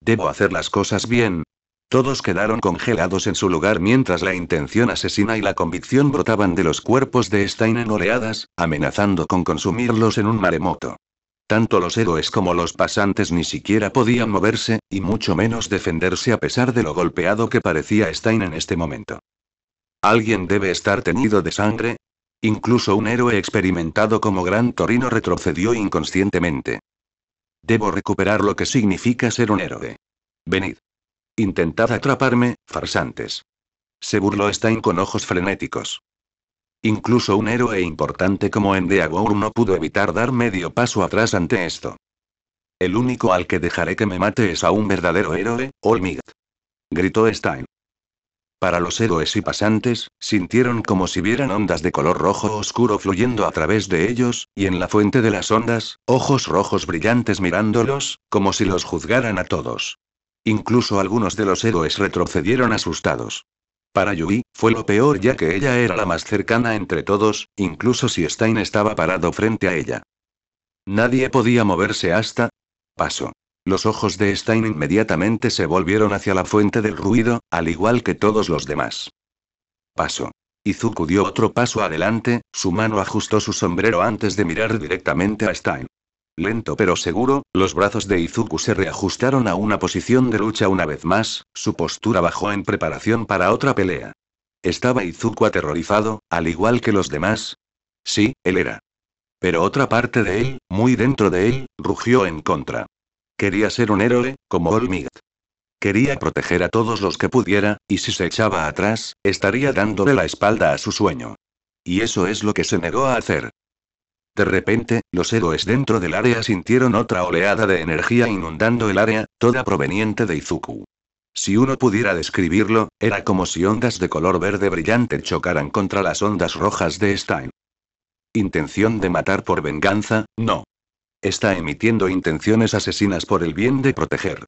Debo hacer las cosas bien. Todos quedaron congelados en su lugar mientras la intención asesina y la convicción brotaban de los cuerpos de Stein en oleadas, amenazando con consumirlos en un maremoto. Tanto los héroes como los pasantes ni siquiera podían moverse, y mucho menos defenderse a pesar de lo golpeado que parecía Stein en este momento. Alguien debe estar teñido de sangre. Incluso un héroe experimentado como Gran Torino retrocedió inconscientemente. Debo recuperar lo que significa ser un héroe. Venid. Intentad atraparme, farsantes. Se burló Stein con ojos frenéticos. Incluso un héroe importante como Endeavour no pudo evitar dar medio paso atrás ante esto. El único al que dejaré que me mate es a un verdadero héroe, Olmigat, Gritó Stein. Para los héroes y pasantes, sintieron como si vieran ondas de color rojo oscuro fluyendo a través de ellos, y en la fuente de las ondas, ojos rojos brillantes mirándolos, como si los juzgaran a todos. Incluso algunos de los héroes retrocedieron asustados. Para Yui, fue lo peor ya que ella era la más cercana entre todos, incluso si Stein estaba parado frente a ella. Nadie podía moverse hasta... Paso. Los ojos de Stein inmediatamente se volvieron hacia la fuente del ruido, al igual que todos los demás. Paso. Izuku dio otro paso adelante, su mano ajustó su sombrero antes de mirar directamente a Stein. Lento pero seguro, los brazos de Izuku se reajustaron a una posición de lucha una vez más, su postura bajó en preparación para otra pelea. ¿Estaba Izuku aterrorizado, al igual que los demás? Sí, él era. Pero otra parte de él, muy dentro de él, rugió en contra. Quería ser un héroe, como All Quería proteger a todos los que pudiera, y si se echaba atrás, estaría dándole la espalda a su sueño. Y eso es lo que se negó a hacer. De repente, los héroes dentro del área sintieron otra oleada de energía inundando el área, toda proveniente de Izuku. Si uno pudiera describirlo, era como si ondas de color verde brillante chocaran contra las ondas rojas de Stein. Intención de matar por venganza, no. Está emitiendo intenciones asesinas por el bien de proteger.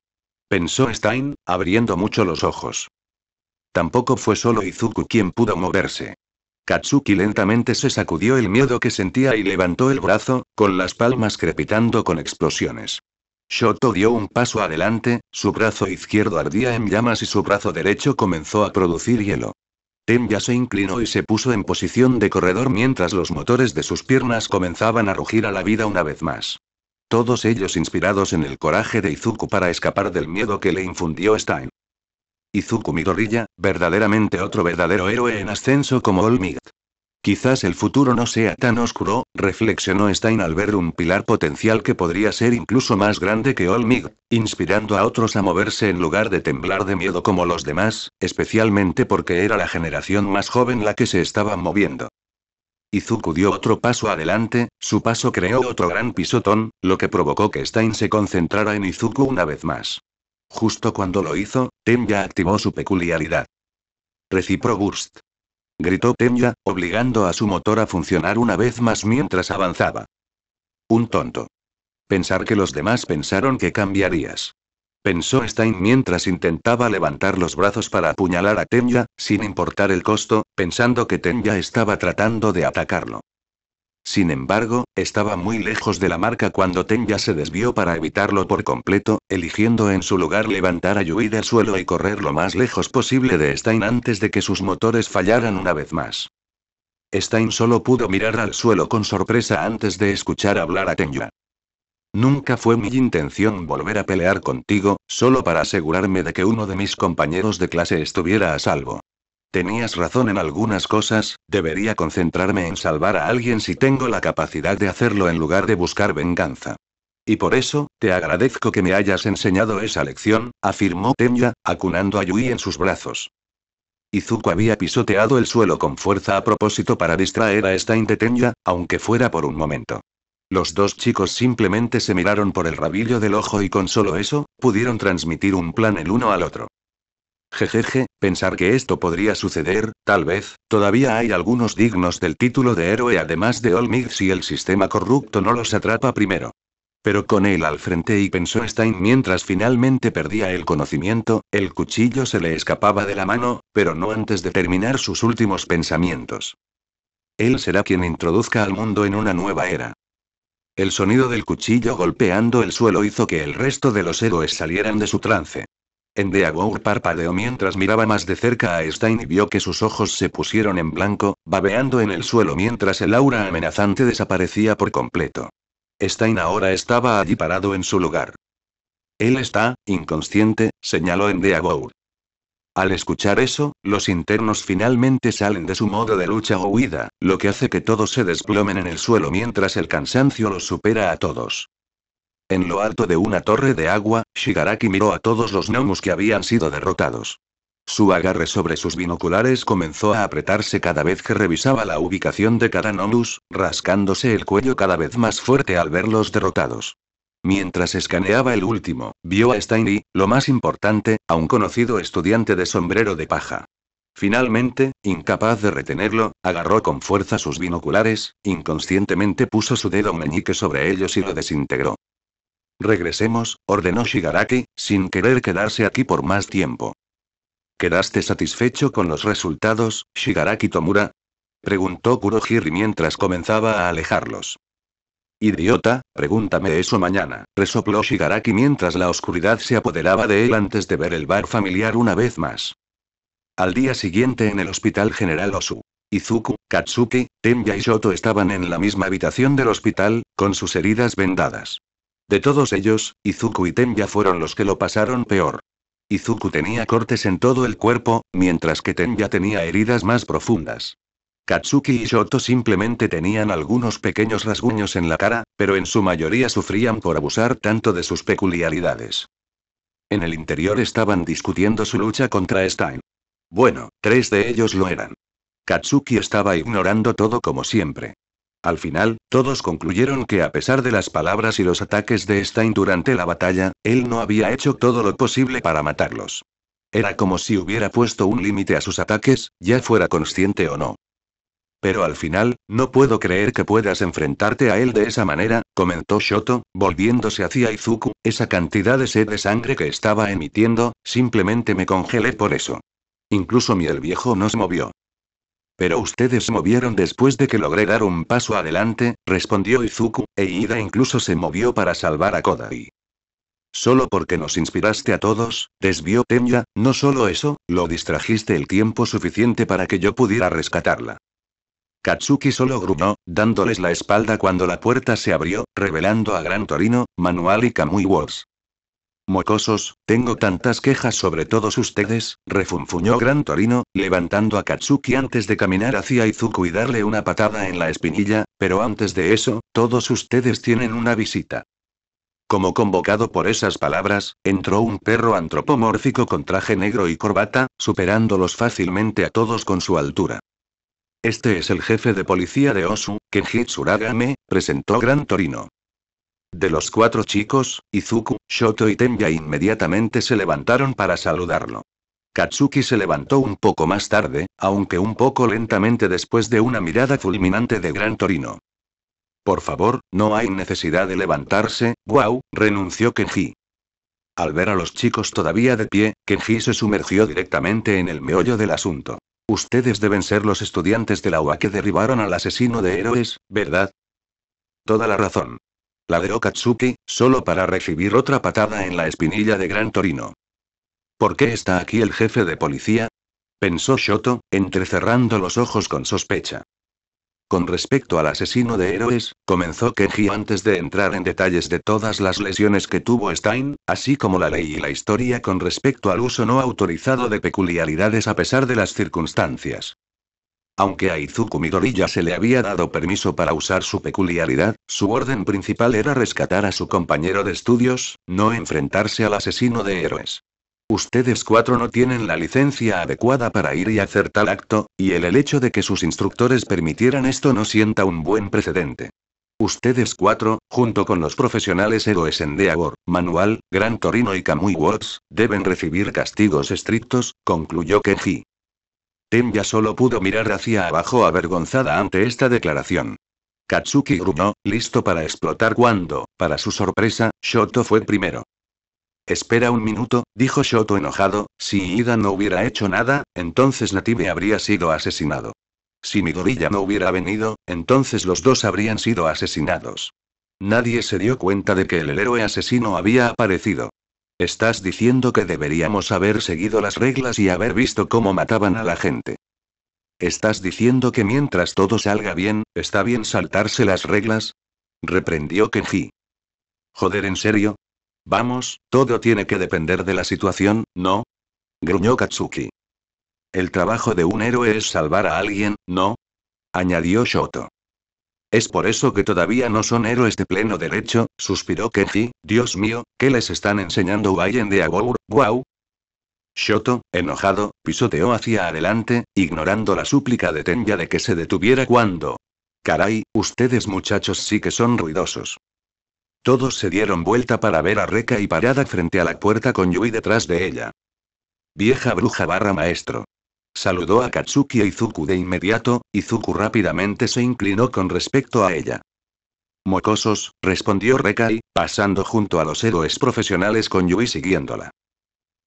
Pensó Stein, abriendo mucho los ojos. Tampoco fue solo Izuku quien pudo moverse. Katsuki lentamente se sacudió el miedo que sentía y levantó el brazo, con las palmas crepitando con explosiones. Shoto dio un paso adelante, su brazo izquierdo ardía en llamas y su brazo derecho comenzó a producir hielo. Tenya se inclinó y se puso en posición de corredor mientras los motores de sus piernas comenzaban a rugir a la vida una vez más. Todos ellos inspirados en el coraje de Izuku para escapar del miedo que le infundió Stein. Izuku Midorilla, verdaderamente otro verdadero héroe en ascenso como All Might. Quizás el futuro no sea tan oscuro, reflexionó Stein al ver un pilar potencial que podría ser incluso más grande que All Might, inspirando a otros a moverse en lugar de temblar de miedo como los demás, especialmente porque era la generación más joven la que se estaba moviendo. Izuku dio otro paso adelante, su paso creó otro gran pisotón, lo que provocó que Stein se concentrara en Izuku una vez más. Justo cuando lo hizo, Tenya activó su peculiaridad. Recipro Burst. Gritó Tenya, obligando a su motor a funcionar una vez más mientras avanzaba. Un tonto. Pensar que los demás pensaron que cambiarías. Pensó Stein mientras intentaba levantar los brazos para apuñalar a Tenya, sin importar el costo, pensando que Tenya estaba tratando de atacarlo. Sin embargo, estaba muy lejos de la marca cuando Tenya se desvió para evitarlo por completo, eligiendo en su lugar levantar a Yui del suelo y correr lo más lejos posible de Stein antes de que sus motores fallaran una vez más. Stein solo pudo mirar al suelo con sorpresa antes de escuchar hablar a Tenya. Nunca fue mi intención volver a pelear contigo, solo para asegurarme de que uno de mis compañeros de clase estuviera a salvo. Tenías razón en algunas cosas, debería concentrarme en salvar a alguien si tengo la capacidad de hacerlo en lugar de buscar venganza. Y por eso, te agradezco que me hayas enseñado esa lección, afirmó Tenya, acunando a Yui en sus brazos. Izuku había pisoteado el suelo con fuerza a propósito para distraer a esta Tenya, aunque fuera por un momento. Los dos chicos simplemente se miraron por el rabillo del ojo y con solo eso, pudieron transmitir un plan el uno al otro. Jejeje, pensar que esto podría suceder, tal vez, todavía hay algunos dignos del título de héroe además de Olmig si el sistema corrupto no los atrapa primero. Pero con él al frente y pensó Stein mientras finalmente perdía el conocimiento, el cuchillo se le escapaba de la mano, pero no antes de terminar sus últimos pensamientos. Él será quien introduzca al mundo en una nueva era. El sonido del cuchillo golpeando el suelo hizo que el resto de los héroes salieran de su trance. Endeavour parpadeó mientras miraba más de cerca a Stein y vio que sus ojos se pusieron en blanco, babeando en el suelo mientras el aura amenazante desaparecía por completo. Stein ahora estaba allí parado en su lugar. Él está, inconsciente, señaló Endeavour. Al escuchar eso, los internos finalmente salen de su modo de lucha o huida, lo que hace que todos se desplomen en el suelo mientras el cansancio los supera a todos. En lo alto de una torre de agua, Shigaraki miró a todos los gnomos que habían sido derrotados. Su agarre sobre sus binoculares comenzó a apretarse cada vez que revisaba la ubicación de cada nomus, rascándose el cuello cada vez más fuerte al verlos derrotados. Mientras escaneaba el último, vio a Steiny, lo más importante, a un conocido estudiante de sombrero de paja. Finalmente, incapaz de retenerlo, agarró con fuerza sus binoculares, inconscientemente puso su dedo meñique sobre ellos y lo desintegró. Regresemos, ordenó Shigaraki, sin querer quedarse aquí por más tiempo. ¿Quedaste satisfecho con los resultados, Shigaraki Tomura? preguntó Kurohiri mientras comenzaba a alejarlos. Idiota, pregúntame eso mañana, resopló Shigaraki mientras la oscuridad se apoderaba de él antes de ver el bar familiar una vez más. Al día siguiente en el Hospital General Osu, Izuku, Katsuki, Tenya y Shoto estaban en la misma habitación del hospital, con sus heridas vendadas. De todos ellos, Izuku y Tenya fueron los que lo pasaron peor. Izuku tenía cortes en todo el cuerpo, mientras que Tenya tenía heridas más profundas. Katsuki y Shoto simplemente tenían algunos pequeños rasguños en la cara, pero en su mayoría sufrían por abusar tanto de sus peculiaridades. En el interior estaban discutiendo su lucha contra Stein. Bueno, tres de ellos lo eran. Katsuki estaba ignorando todo como siempre. Al final, todos concluyeron que a pesar de las palabras y los ataques de Stein durante la batalla, él no había hecho todo lo posible para matarlos. Era como si hubiera puesto un límite a sus ataques, ya fuera consciente o no. Pero al final, no puedo creer que puedas enfrentarte a él de esa manera, comentó Shoto, volviéndose hacia Izuku, esa cantidad de sed de sangre que estaba emitiendo, simplemente me congelé por eso. Incluso mi el viejo no se movió. Pero ustedes se movieron después de que logré dar un paso adelante, respondió Izuku, e Ida incluso se movió para salvar a Kodai. Solo porque nos inspiraste a todos, desvió Tenya, no solo eso, lo distrajiste el tiempo suficiente para que yo pudiera rescatarla. Katsuki solo gruñó, dándoles la espalda cuando la puerta se abrió, revelando a Gran Torino, Manual y Kamui Wars. Mocosos, tengo tantas quejas sobre todos ustedes, refunfuñó Gran Torino, levantando a Katsuki antes de caminar hacia Izuku y darle una patada en la espinilla, pero antes de eso, todos ustedes tienen una visita. Como convocado por esas palabras, entró un perro antropomórfico con traje negro y corbata, superándolos fácilmente a todos con su altura. Este es el jefe de policía de Osu, Kenji Tsuragame, presentó Gran Torino. De los cuatro chicos, Izuku, Shoto y Tenya inmediatamente se levantaron para saludarlo. Katsuki se levantó un poco más tarde, aunque un poco lentamente después de una mirada fulminante de Gran Torino. Por favor, no hay necesidad de levantarse, guau, renunció Kenji. Al ver a los chicos todavía de pie, Kenji se sumergió directamente en el meollo del asunto. Ustedes deben ser los estudiantes de la UA que derribaron al asesino de héroes, ¿verdad? Toda la razón la de Okatsuki, solo para recibir otra patada en la espinilla de Gran Torino. ¿Por qué está aquí el jefe de policía? pensó Shoto, entrecerrando los ojos con sospecha. Con respecto al asesino de héroes, comenzó Kenji antes de entrar en detalles de todas las lesiones que tuvo Stein, así como la ley y la historia con respecto al uso no autorizado de peculiaridades a pesar de las circunstancias. Aunque a Izuku Midoriya se le había dado permiso para usar su peculiaridad, su orden principal era rescatar a su compañero de estudios, no enfrentarse al asesino de héroes. Ustedes cuatro no tienen la licencia adecuada para ir y hacer tal acto, y el, hecho de que sus instructores permitieran esto no sienta un buen precedente. Ustedes cuatro, junto con los profesionales héroes en Deagor, Manual, Gran Torino y Kamui Watts, deben recibir castigos estrictos, concluyó Kenji. Tenya solo pudo mirar hacia abajo avergonzada ante esta declaración. Katsuki gruñó, listo para explotar cuando, para su sorpresa, Shoto fue primero. Espera un minuto, dijo Shoto enojado, si Ida no hubiera hecho nada, entonces Natibe habría sido asesinado. Si Midoriya no hubiera venido, entonces los dos habrían sido asesinados. Nadie se dio cuenta de que el héroe asesino había aparecido. Estás diciendo que deberíamos haber seguido las reglas y haber visto cómo mataban a la gente. Estás diciendo que mientras todo salga bien, está bien saltarse las reglas. Reprendió Kenji. Joder, ¿en serio? Vamos, todo tiene que depender de la situación, ¿no? Gruñó Katsuki. El trabajo de un héroe es salvar a alguien, ¿no? Añadió Shoto. Es por eso que todavía no son héroes de pleno derecho, suspiró Kenji, Dios mío, ¿qué les están enseñando Ubayen de Agour, wow? Shoto, enojado, pisoteó hacia adelante, ignorando la súplica de Tenya de que se detuviera cuando... Caray, ustedes muchachos sí que son ruidosos. Todos se dieron vuelta para ver a Reka y parada frente a la puerta con Yui detrás de ella. Vieja bruja barra maestro. Saludó a Katsuki e Izuku de inmediato, Izuku rápidamente se inclinó con respecto a ella. Mocosos, respondió Rekai, pasando junto a los héroes profesionales con Yui siguiéndola.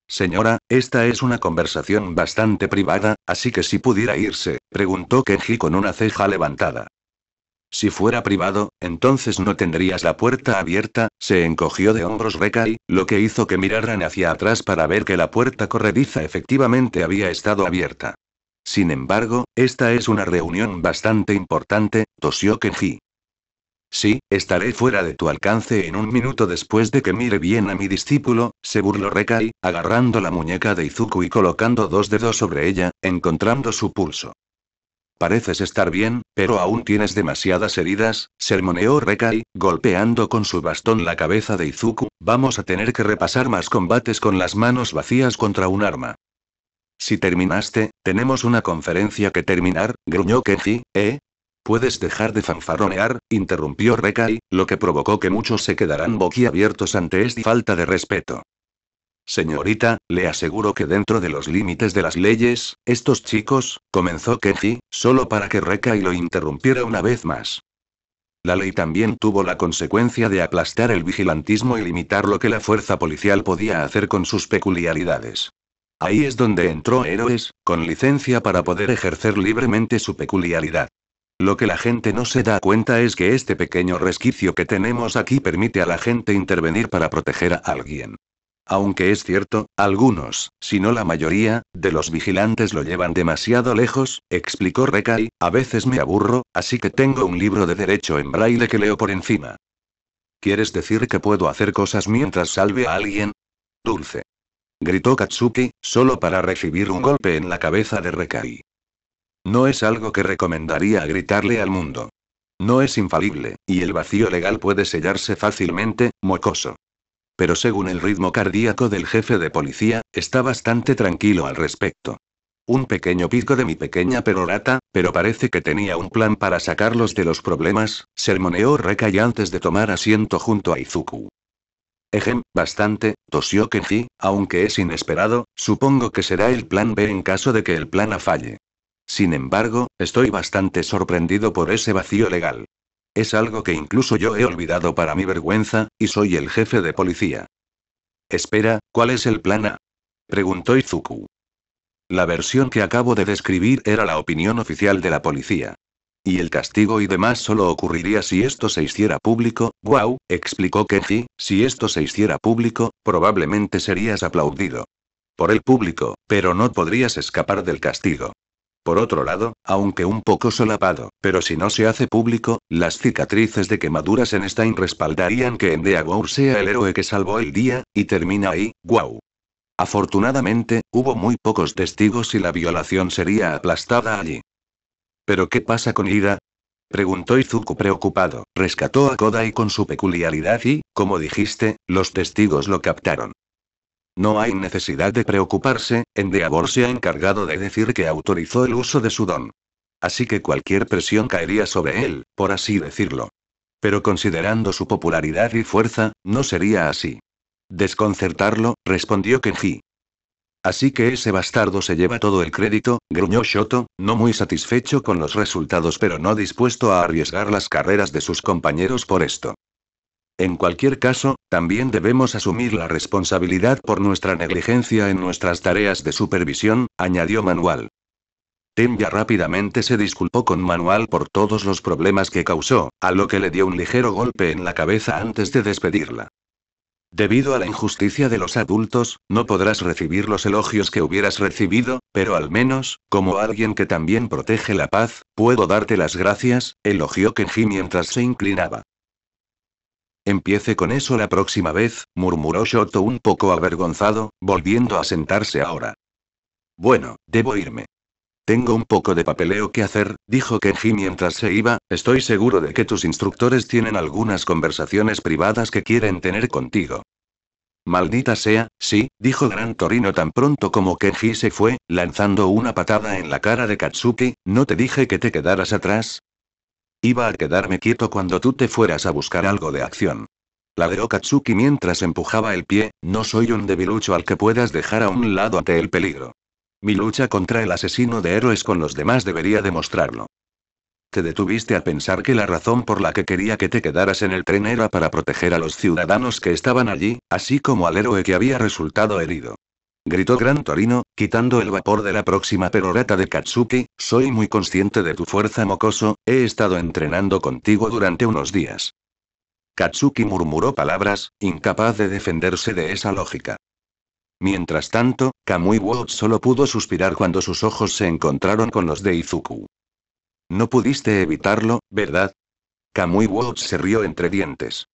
Señora, esta es una conversación bastante privada, así que si pudiera irse, preguntó Kenji con una ceja levantada. Si fuera privado, entonces no tendrías la puerta abierta, se encogió de hombros Rekai, lo que hizo que miraran hacia atrás para ver que la puerta corrediza efectivamente había estado abierta. Sin embargo, esta es una reunión bastante importante, tosió Kenji. Sí, estaré fuera de tu alcance en un minuto después de que mire bien a mi discípulo, se burló Rekai, agarrando la muñeca de Izuku y colocando dos dedos sobre ella, encontrando su pulso. Pareces estar bien, pero aún tienes demasiadas heridas, sermoneó Rekai, golpeando con su bastón la cabeza de Izuku. Vamos a tener que repasar más combates con las manos vacías contra un arma. Si terminaste, tenemos una conferencia que terminar, gruñó Kenji, ¿eh? Puedes dejar de fanfarronear. interrumpió Rekai, lo que provocó que muchos se quedaran boquiabiertos ante esta falta de respeto. Señorita, le aseguro que dentro de los límites de las leyes, estos chicos, comenzó Kenji, solo para que y lo interrumpiera una vez más. La ley también tuvo la consecuencia de aplastar el vigilantismo y limitar lo que la fuerza policial podía hacer con sus peculiaridades. Ahí es donde entró Héroes, con licencia para poder ejercer libremente su peculiaridad. Lo que la gente no se da cuenta es que este pequeño resquicio que tenemos aquí permite a la gente intervenir para proteger a alguien. Aunque es cierto, algunos, si no la mayoría, de los vigilantes lo llevan demasiado lejos, explicó Rekai, a veces me aburro, así que tengo un libro de derecho en braille que leo por encima. ¿Quieres decir que puedo hacer cosas mientras salve a alguien? Dulce. Gritó Katsuki, solo para recibir un golpe en la cabeza de Rekai. No es algo que recomendaría gritarle al mundo. No es infalible, y el vacío legal puede sellarse fácilmente, mocoso pero según el ritmo cardíaco del jefe de policía, está bastante tranquilo al respecto. Un pequeño pico de mi pequeña perorata, pero parece que tenía un plan para sacarlos de los problemas, sermoneó Rekai antes de tomar asiento junto a Izuku. Ejem, bastante, tosió Kenji, aunque es inesperado, supongo que será el plan B en caso de que el plan A falle. Sin embargo, estoy bastante sorprendido por ese vacío legal. Es algo que incluso yo he olvidado para mi vergüenza, y soy el jefe de policía. Espera, ¿cuál es el plan A? preguntó Izuku. La versión que acabo de describir era la opinión oficial de la policía. Y el castigo y demás solo ocurriría si esto se hiciera público, wow, explicó Kenji, si esto se hiciera público, probablemente serías aplaudido. Por el público, pero no podrías escapar del castigo. Por otro lado, aunque un poco solapado, pero si no se hace público, las cicatrices de quemaduras en Stein respaldarían que Endeavour sea el héroe que salvó el día, y termina ahí, guau. Afortunadamente, hubo muy pocos testigos y la violación sería aplastada allí. ¿Pero qué pasa con Ida? Preguntó Izuku preocupado, rescató a Kodai con su peculiaridad y, como dijiste, los testigos lo captaron. No hay necesidad de preocuparse, Endeavor se ha encargado de decir que autorizó el uso de su don. Así que cualquier presión caería sobre él, por así decirlo. Pero considerando su popularidad y fuerza, no sería así. Desconcertarlo, respondió Kenji. Así que ese bastardo se lleva todo el crédito, gruñó Shoto, no muy satisfecho con los resultados pero no dispuesto a arriesgar las carreras de sus compañeros por esto. En cualquier caso, también debemos asumir la responsabilidad por nuestra negligencia en nuestras tareas de supervisión, añadió Manuel. Tenya rápidamente se disculpó con Manuel por todos los problemas que causó, a lo que le dio un ligero golpe en la cabeza antes de despedirla. Debido a la injusticia de los adultos, no podrás recibir los elogios que hubieras recibido, pero al menos, como alguien que también protege la paz, puedo darte las gracias, elogió Kenji mientras se inclinaba. Empiece con eso la próxima vez, murmuró Shoto un poco avergonzado, volviendo a sentarse ahora. Bueno, debo irme. Tengo un poco de papeleo que hacer, dijo Kenji mientras se iba, estoy seguro de que tus instructores tienen algunas conversaciones privadas que quieren tener contigo. Maldita sea, sí, dijo Gran Torino tan pronto como Kenji se fue, lanzando una patada en la cara de Katsuki, no te dije que te quedaras atrás, Iba a quedarme quieto cuando tú te fueras a buscar algo de acción. de Katsuki mientras empujaba el pie, no soy un debilucho al que puedas dejar a un lado ante el peligro. Mi lucha contra el asesino de héroes con los demás debería demostrarlo. Te detuviste a pensar que la razón por la que quería que te quedaras en el tren era para proteger a los ciudadanos que estaban allí, así como al héroe que había resultado herido gritó Gran Torino, quitando el vapor de la próxima perorata de Katsuki, soy muy consciente de tu fuerza mocoso, he estado entrenando contigo durante unos días. Katsuki murmuró palabras, incapaz de defenderse de esa lógica. Mientras tanto, Kamui solo pudo suspirar cuando sus ojos se encontraron con los de Izuku. No pudiste evitarlo, ¿verdad? Kamui Wout se rió entre dientes.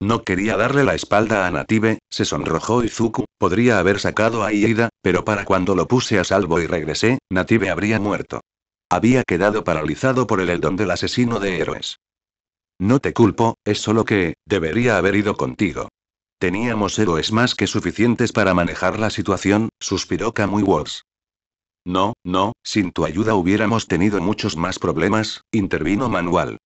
No quería darle la espalda a Native, se sonrojó Izuku, podría haber sacado a Iida, pero para cuando lo puse a salvo y regresé, Native habría muerto. Había quedado paralizado por el eldón del asesino de héroes. No te culpo, es solo que, debería haber ido contigo. Teníamos héroes más que suficientes para manejar la situación, suspiró Kamui Woods. No, no, sin tu ayuda hubiéramos tenido muchos más problemas, intervino Manuel.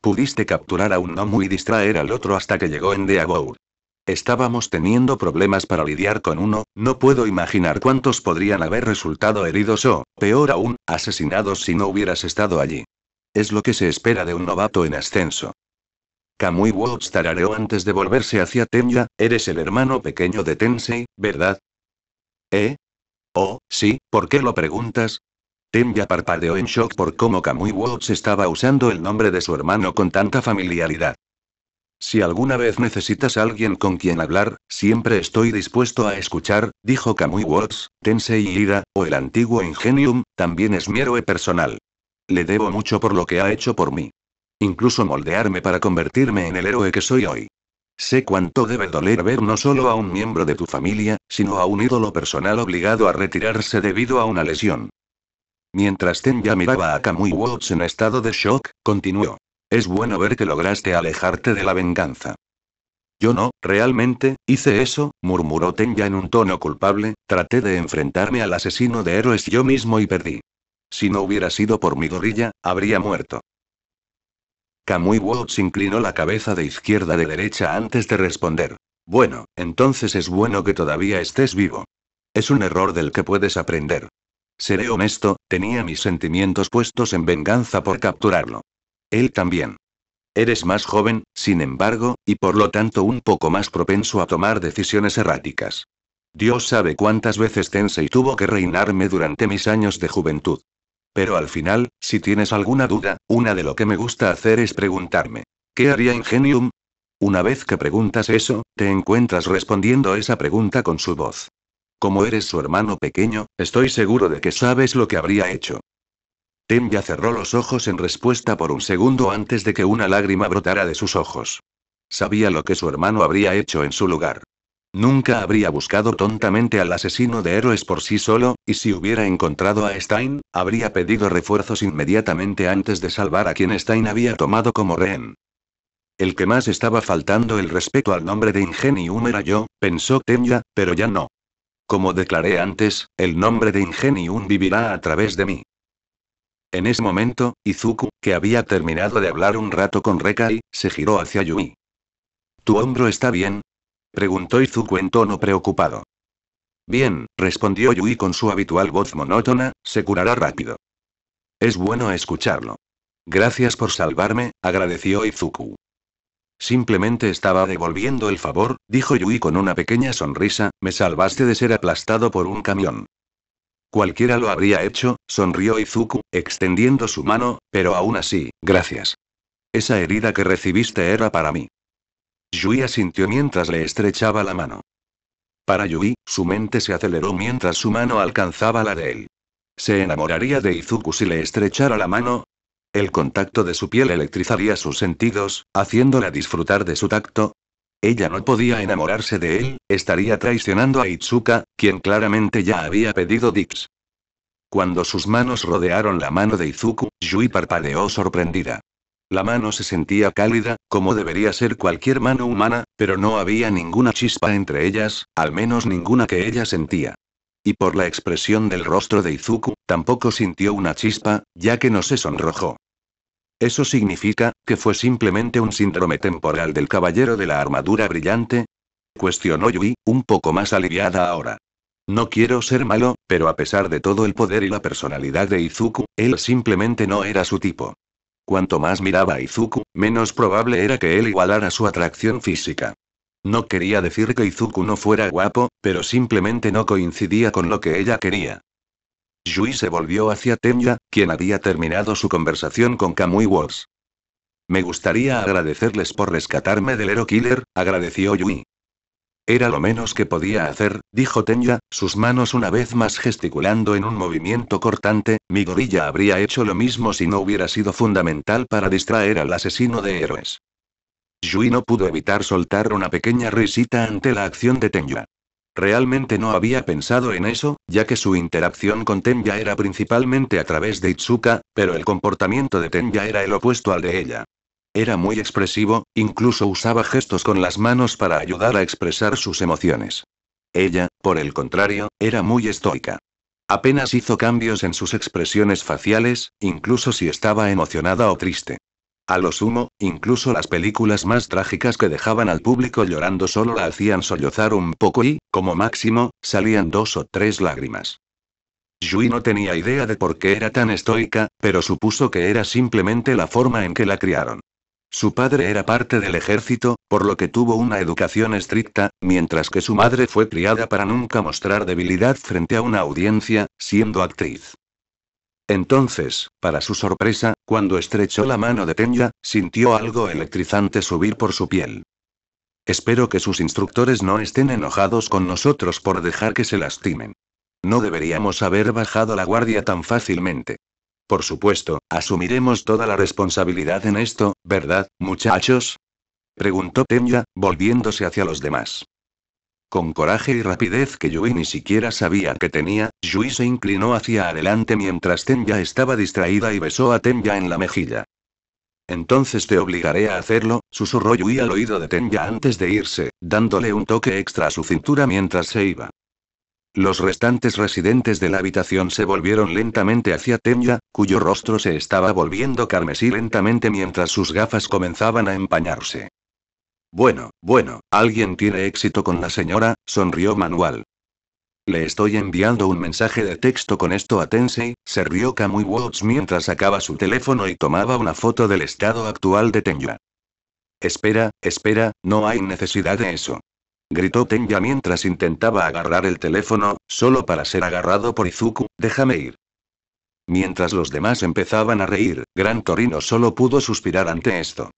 Pudiste capturar a un uno muy distraer al otro hasta que llegó en Deagour. Estábamos teniendo problemas para lidiar con uno, no puedo imaginar cuántos podrían haber resultado heridos o, peor aún, asesinados si no hubieras estado allí. Es lo que se espera de un novato en ascenso. Kamui Woods tarareó antes de volverse hacia Tenya, eres el hermano pequeño de Tensei, ¿verdad? ¿Eh? Oh, sí, ¿por qué lo preguntas? ya parpadeó en shock por cómo Kamui Watts estaba usando el nombre de su hermano con tanta familiaridad. Si alguna vez necesitas a alguien con quien hablar, siempre estoy dispuesto a escuchar, dijo Kamui Watts, Tensei Ira, o el antiguo Ingenium, también es mi héroe personal. Le debo mucho por lo que ha hecho por mí. Incluso moldearme para convertirme en el héroe que soy hoy. Sé cuánto debe doler ver no solo a un miembro de tu familia, sino a un ídolo personal obligado a retirarse debido a una lesión. Mientras Tenya miraba a Kamui Watts en estado de shock, continuó. Es bueno ver que lograste alejarte de la venganza. Yo no, realmente, hice eso, murmuró Tenya en un tono culpable, traté de enfrentarme al asesino de héroes yo mismo y perdí. Si no hubiera sido por mi gorilla, habría muerto. Kamui Watts inclinó la cabeza de izquierda de derecha antes de responder. Bueno, entonces es bueno que todavía estés vivo. Es un error del que puedes aprender. Seré honesto, tenía mis sentimientos puestos en venganza por capturarlo. Él también. Eres más joven, sin embargo, y por lo tanto un poco más propenso a tomar decisiones erráticas. Dios sabe cuántas veces Tensei tuvo que reinarme durante mis años de juventud. Pero al final, si tienes alguna duda, una de lo que me gusta hacer es preguntarme, ¿qué haría Ingenium? Una vez que preguntas eso, te encuentras respondiendo esa pregunta con su voz. Como eres su hermano pequeño, estoy seguro de que sabes lo que habría hecho. Tem cerró los ojos en respuesta por un segundo antes de que una lágrima brotara de sus ojos. Sabía lo que su hermano habría hecho en su lugar. Nunca habría buscado tontamente al asesino de héroes por sí solo, y si hubiera encontrado a Stein, habría pedido refuerzos inmediatamente antes de salvar a quien Stein había tomado como rehén. El que más estaba faltando el respeto al nombre de Ingenium era yo, pensó Tenya, pero ya no. Como declaré antes, el nombre de Ingenium vivirá a través de mí. En ese momento, Izuku, que había terminado de hablar un rato con Rekai, se giró hacia Yui. ¿Tu hombro está bien? preguntó Izuku en tono preocupado. Bien, respondió Yui con su habitual voz monótona, se curará rápido. Es bueno escucharlo. Gracias por salvarme, agradeció Izuku. Simplemente estaba devolviendo el favor, dijo Yui con una pequeña sonrisa, me salvaste de ser aplastado por un camión. Cualquiera lo habría hecho, sonrió Izuku, extendiendo su mano, pero aún así, gracias. Esa herida que recibiste era para mí. Yui asintió mientras le estrechaba la mano. Para Yui, su mente se aceleró mientras su mano alcanzaba la de él. Se enamoraría de Izuku si le estrechara la mano, el contacto de su piel electrizaría sus sentidos, haciéndola disfrutar de su tacto. Ella no podía enamorarse de él, estaría traicionando a Itsuka, quien claramente ya había pedido Dix. Cuando sus manos rodearon la mano de Izuku, Yui parpadeó sorprendida. La mano se sentía cálida, como debería ser cualquier mano humana, pero no había ninguna chispa entre ellas, al menos ninguna que ella sentía. Y por la expresión del rostro de Izuku, Tampoco sintió una chispa, ya que no se sonrojó. Eso significa, que fue simplemente un síndrome temporal del caballero de la armadura brillante, cuestionó Yui, un poco más aliviada ahora. No quiero ser malo, pero a pesar de todo el poder y la personalidad de Izuku, él simplemente no era su tipo. Cuanto más miraba a Izuku, menos probable era que él igualara su atracción física. No quería decir que Izuku no fuera guapo, pero simplemente no coincidía con lo que ella quería. Yui se volvió hacia Tenya, quien había terminado su conversación con Kamui Wars. Me gustaría agradecerles por rescatarme del Hero Killer, agradeció Yui. Era lo menos que podía hacer, dijo Tenya, sus manos una vez más gesticulando en un movimiento cortante, mi gorilla habría hecho lo mismo si no hubiera sido fundamental para distraer al asesino de héroes. Yui no pudo evitar soltar una pequeña risita ante la acción de Tenya. Realmente no había pensado en eso, ya que su interacción con Tenya era principalmente a través de Itsuka, pero el comportamiento de Tenya era el opuesto al de ella. Era muy expresivo, incluso usaba gestos con las manos para ayudar a expresar sus emociones. Ella, por el contrario, era muy estoica. Apenas hizo cambios en sus expresiones faciales, incluso si estaba emocionada o triste. A lo sumo, incluso las películas más trágicas que dejaban al público llorando solo la hacían sollozar un poco y, como máximo, salían dos o tres lágrimas. Yui no tenía idea de por qué era tan estoica, pero supuso que era simplemente la forma en que la criaron. Su padre era parte del ejército, por lo que tuvo una educación estricta, mientras que su madre fue criada para nunca mostrar debilidad frente a una audiencia, siendo actriz. Entonces, para su sorpresa, cuando estrechó la mano de Tenya, sintió algo electrizante subir por su piel. Espero que sus instructores no estén enojados con nosotros por dejar que se lastimen. No deberíamos haber bajado la guardia tan fácilmente. Por supuesto, asumiremos toda la responsabilidad en esto, ¿verdad, muchachos? preguntó Tenya, volviéndose hacia los demás. Con coraje y rapidez que Yui ni siquiera sabía que tenía, Yui se inclinó hacia adelante mientras Tenya estaba distraída y besó a Tenya en la mejilla. Entonces te obligaré a hacerlo, susurró Yui al oído de Tenya antes de irse, dándole un toque extra a su cintura mientras se iba. Los restantes residentes de la habitación se volvieron lentamente hacia Tenya, cuyo rostro se estaba volviendo carmesí lentamente mientras sus gafas comenzaban a empañarse. Bueno, bueno, alguien tiene éxito con la señora, sonrió Manuel. Le estoy enviando un mensaje de texto con esto a Tensei, se rió Kamui Watts mientras sacaba su teléfono y tomaba una foto del estado actual de Tenya. Espera, espera, no hay necesidad de eso. Gritó Tenya mientras intentaba agarrar el teléfono, solo para ser agarrado por Izuku, déjame ir. Mientras los demás empezaban a reír, Gran Torino solo pudo suspirar ante esto.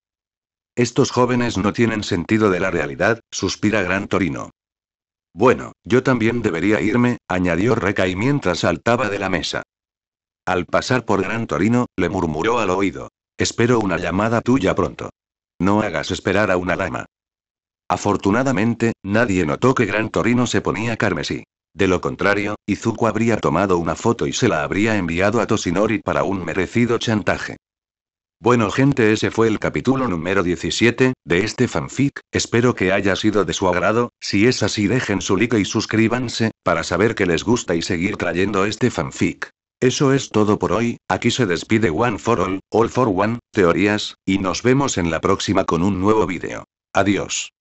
Estos jóvenes no tienen sentido de la realidad, suspira Gran Torino. Bueno, yo también debería irme, añadió y mientras saltaba de la mesa. Al pasar por Gran Torino, le murmuró al oído. Espero una llamada tuya pronto. No hagas esperar a una dama. Afortunadamente, nadie notó que Gran Torino se ponía carmesí. De lo contrario, Izuku habría tomado una foto y se la habría enviado a Tosinori para un merecido chantaje. Bueno gente, ese fue el capítulo número 17, de este fanfic, espero que haya sido de su agrado, si es así dejen su like y suscríbanse, para saber que les gusta y seguir trayendo este fanfic. Eso es todo por hoy, aquí se despide One for All, All for One, teorías, y nos vemos en la próxima con un nuevo vídeo. Adiós.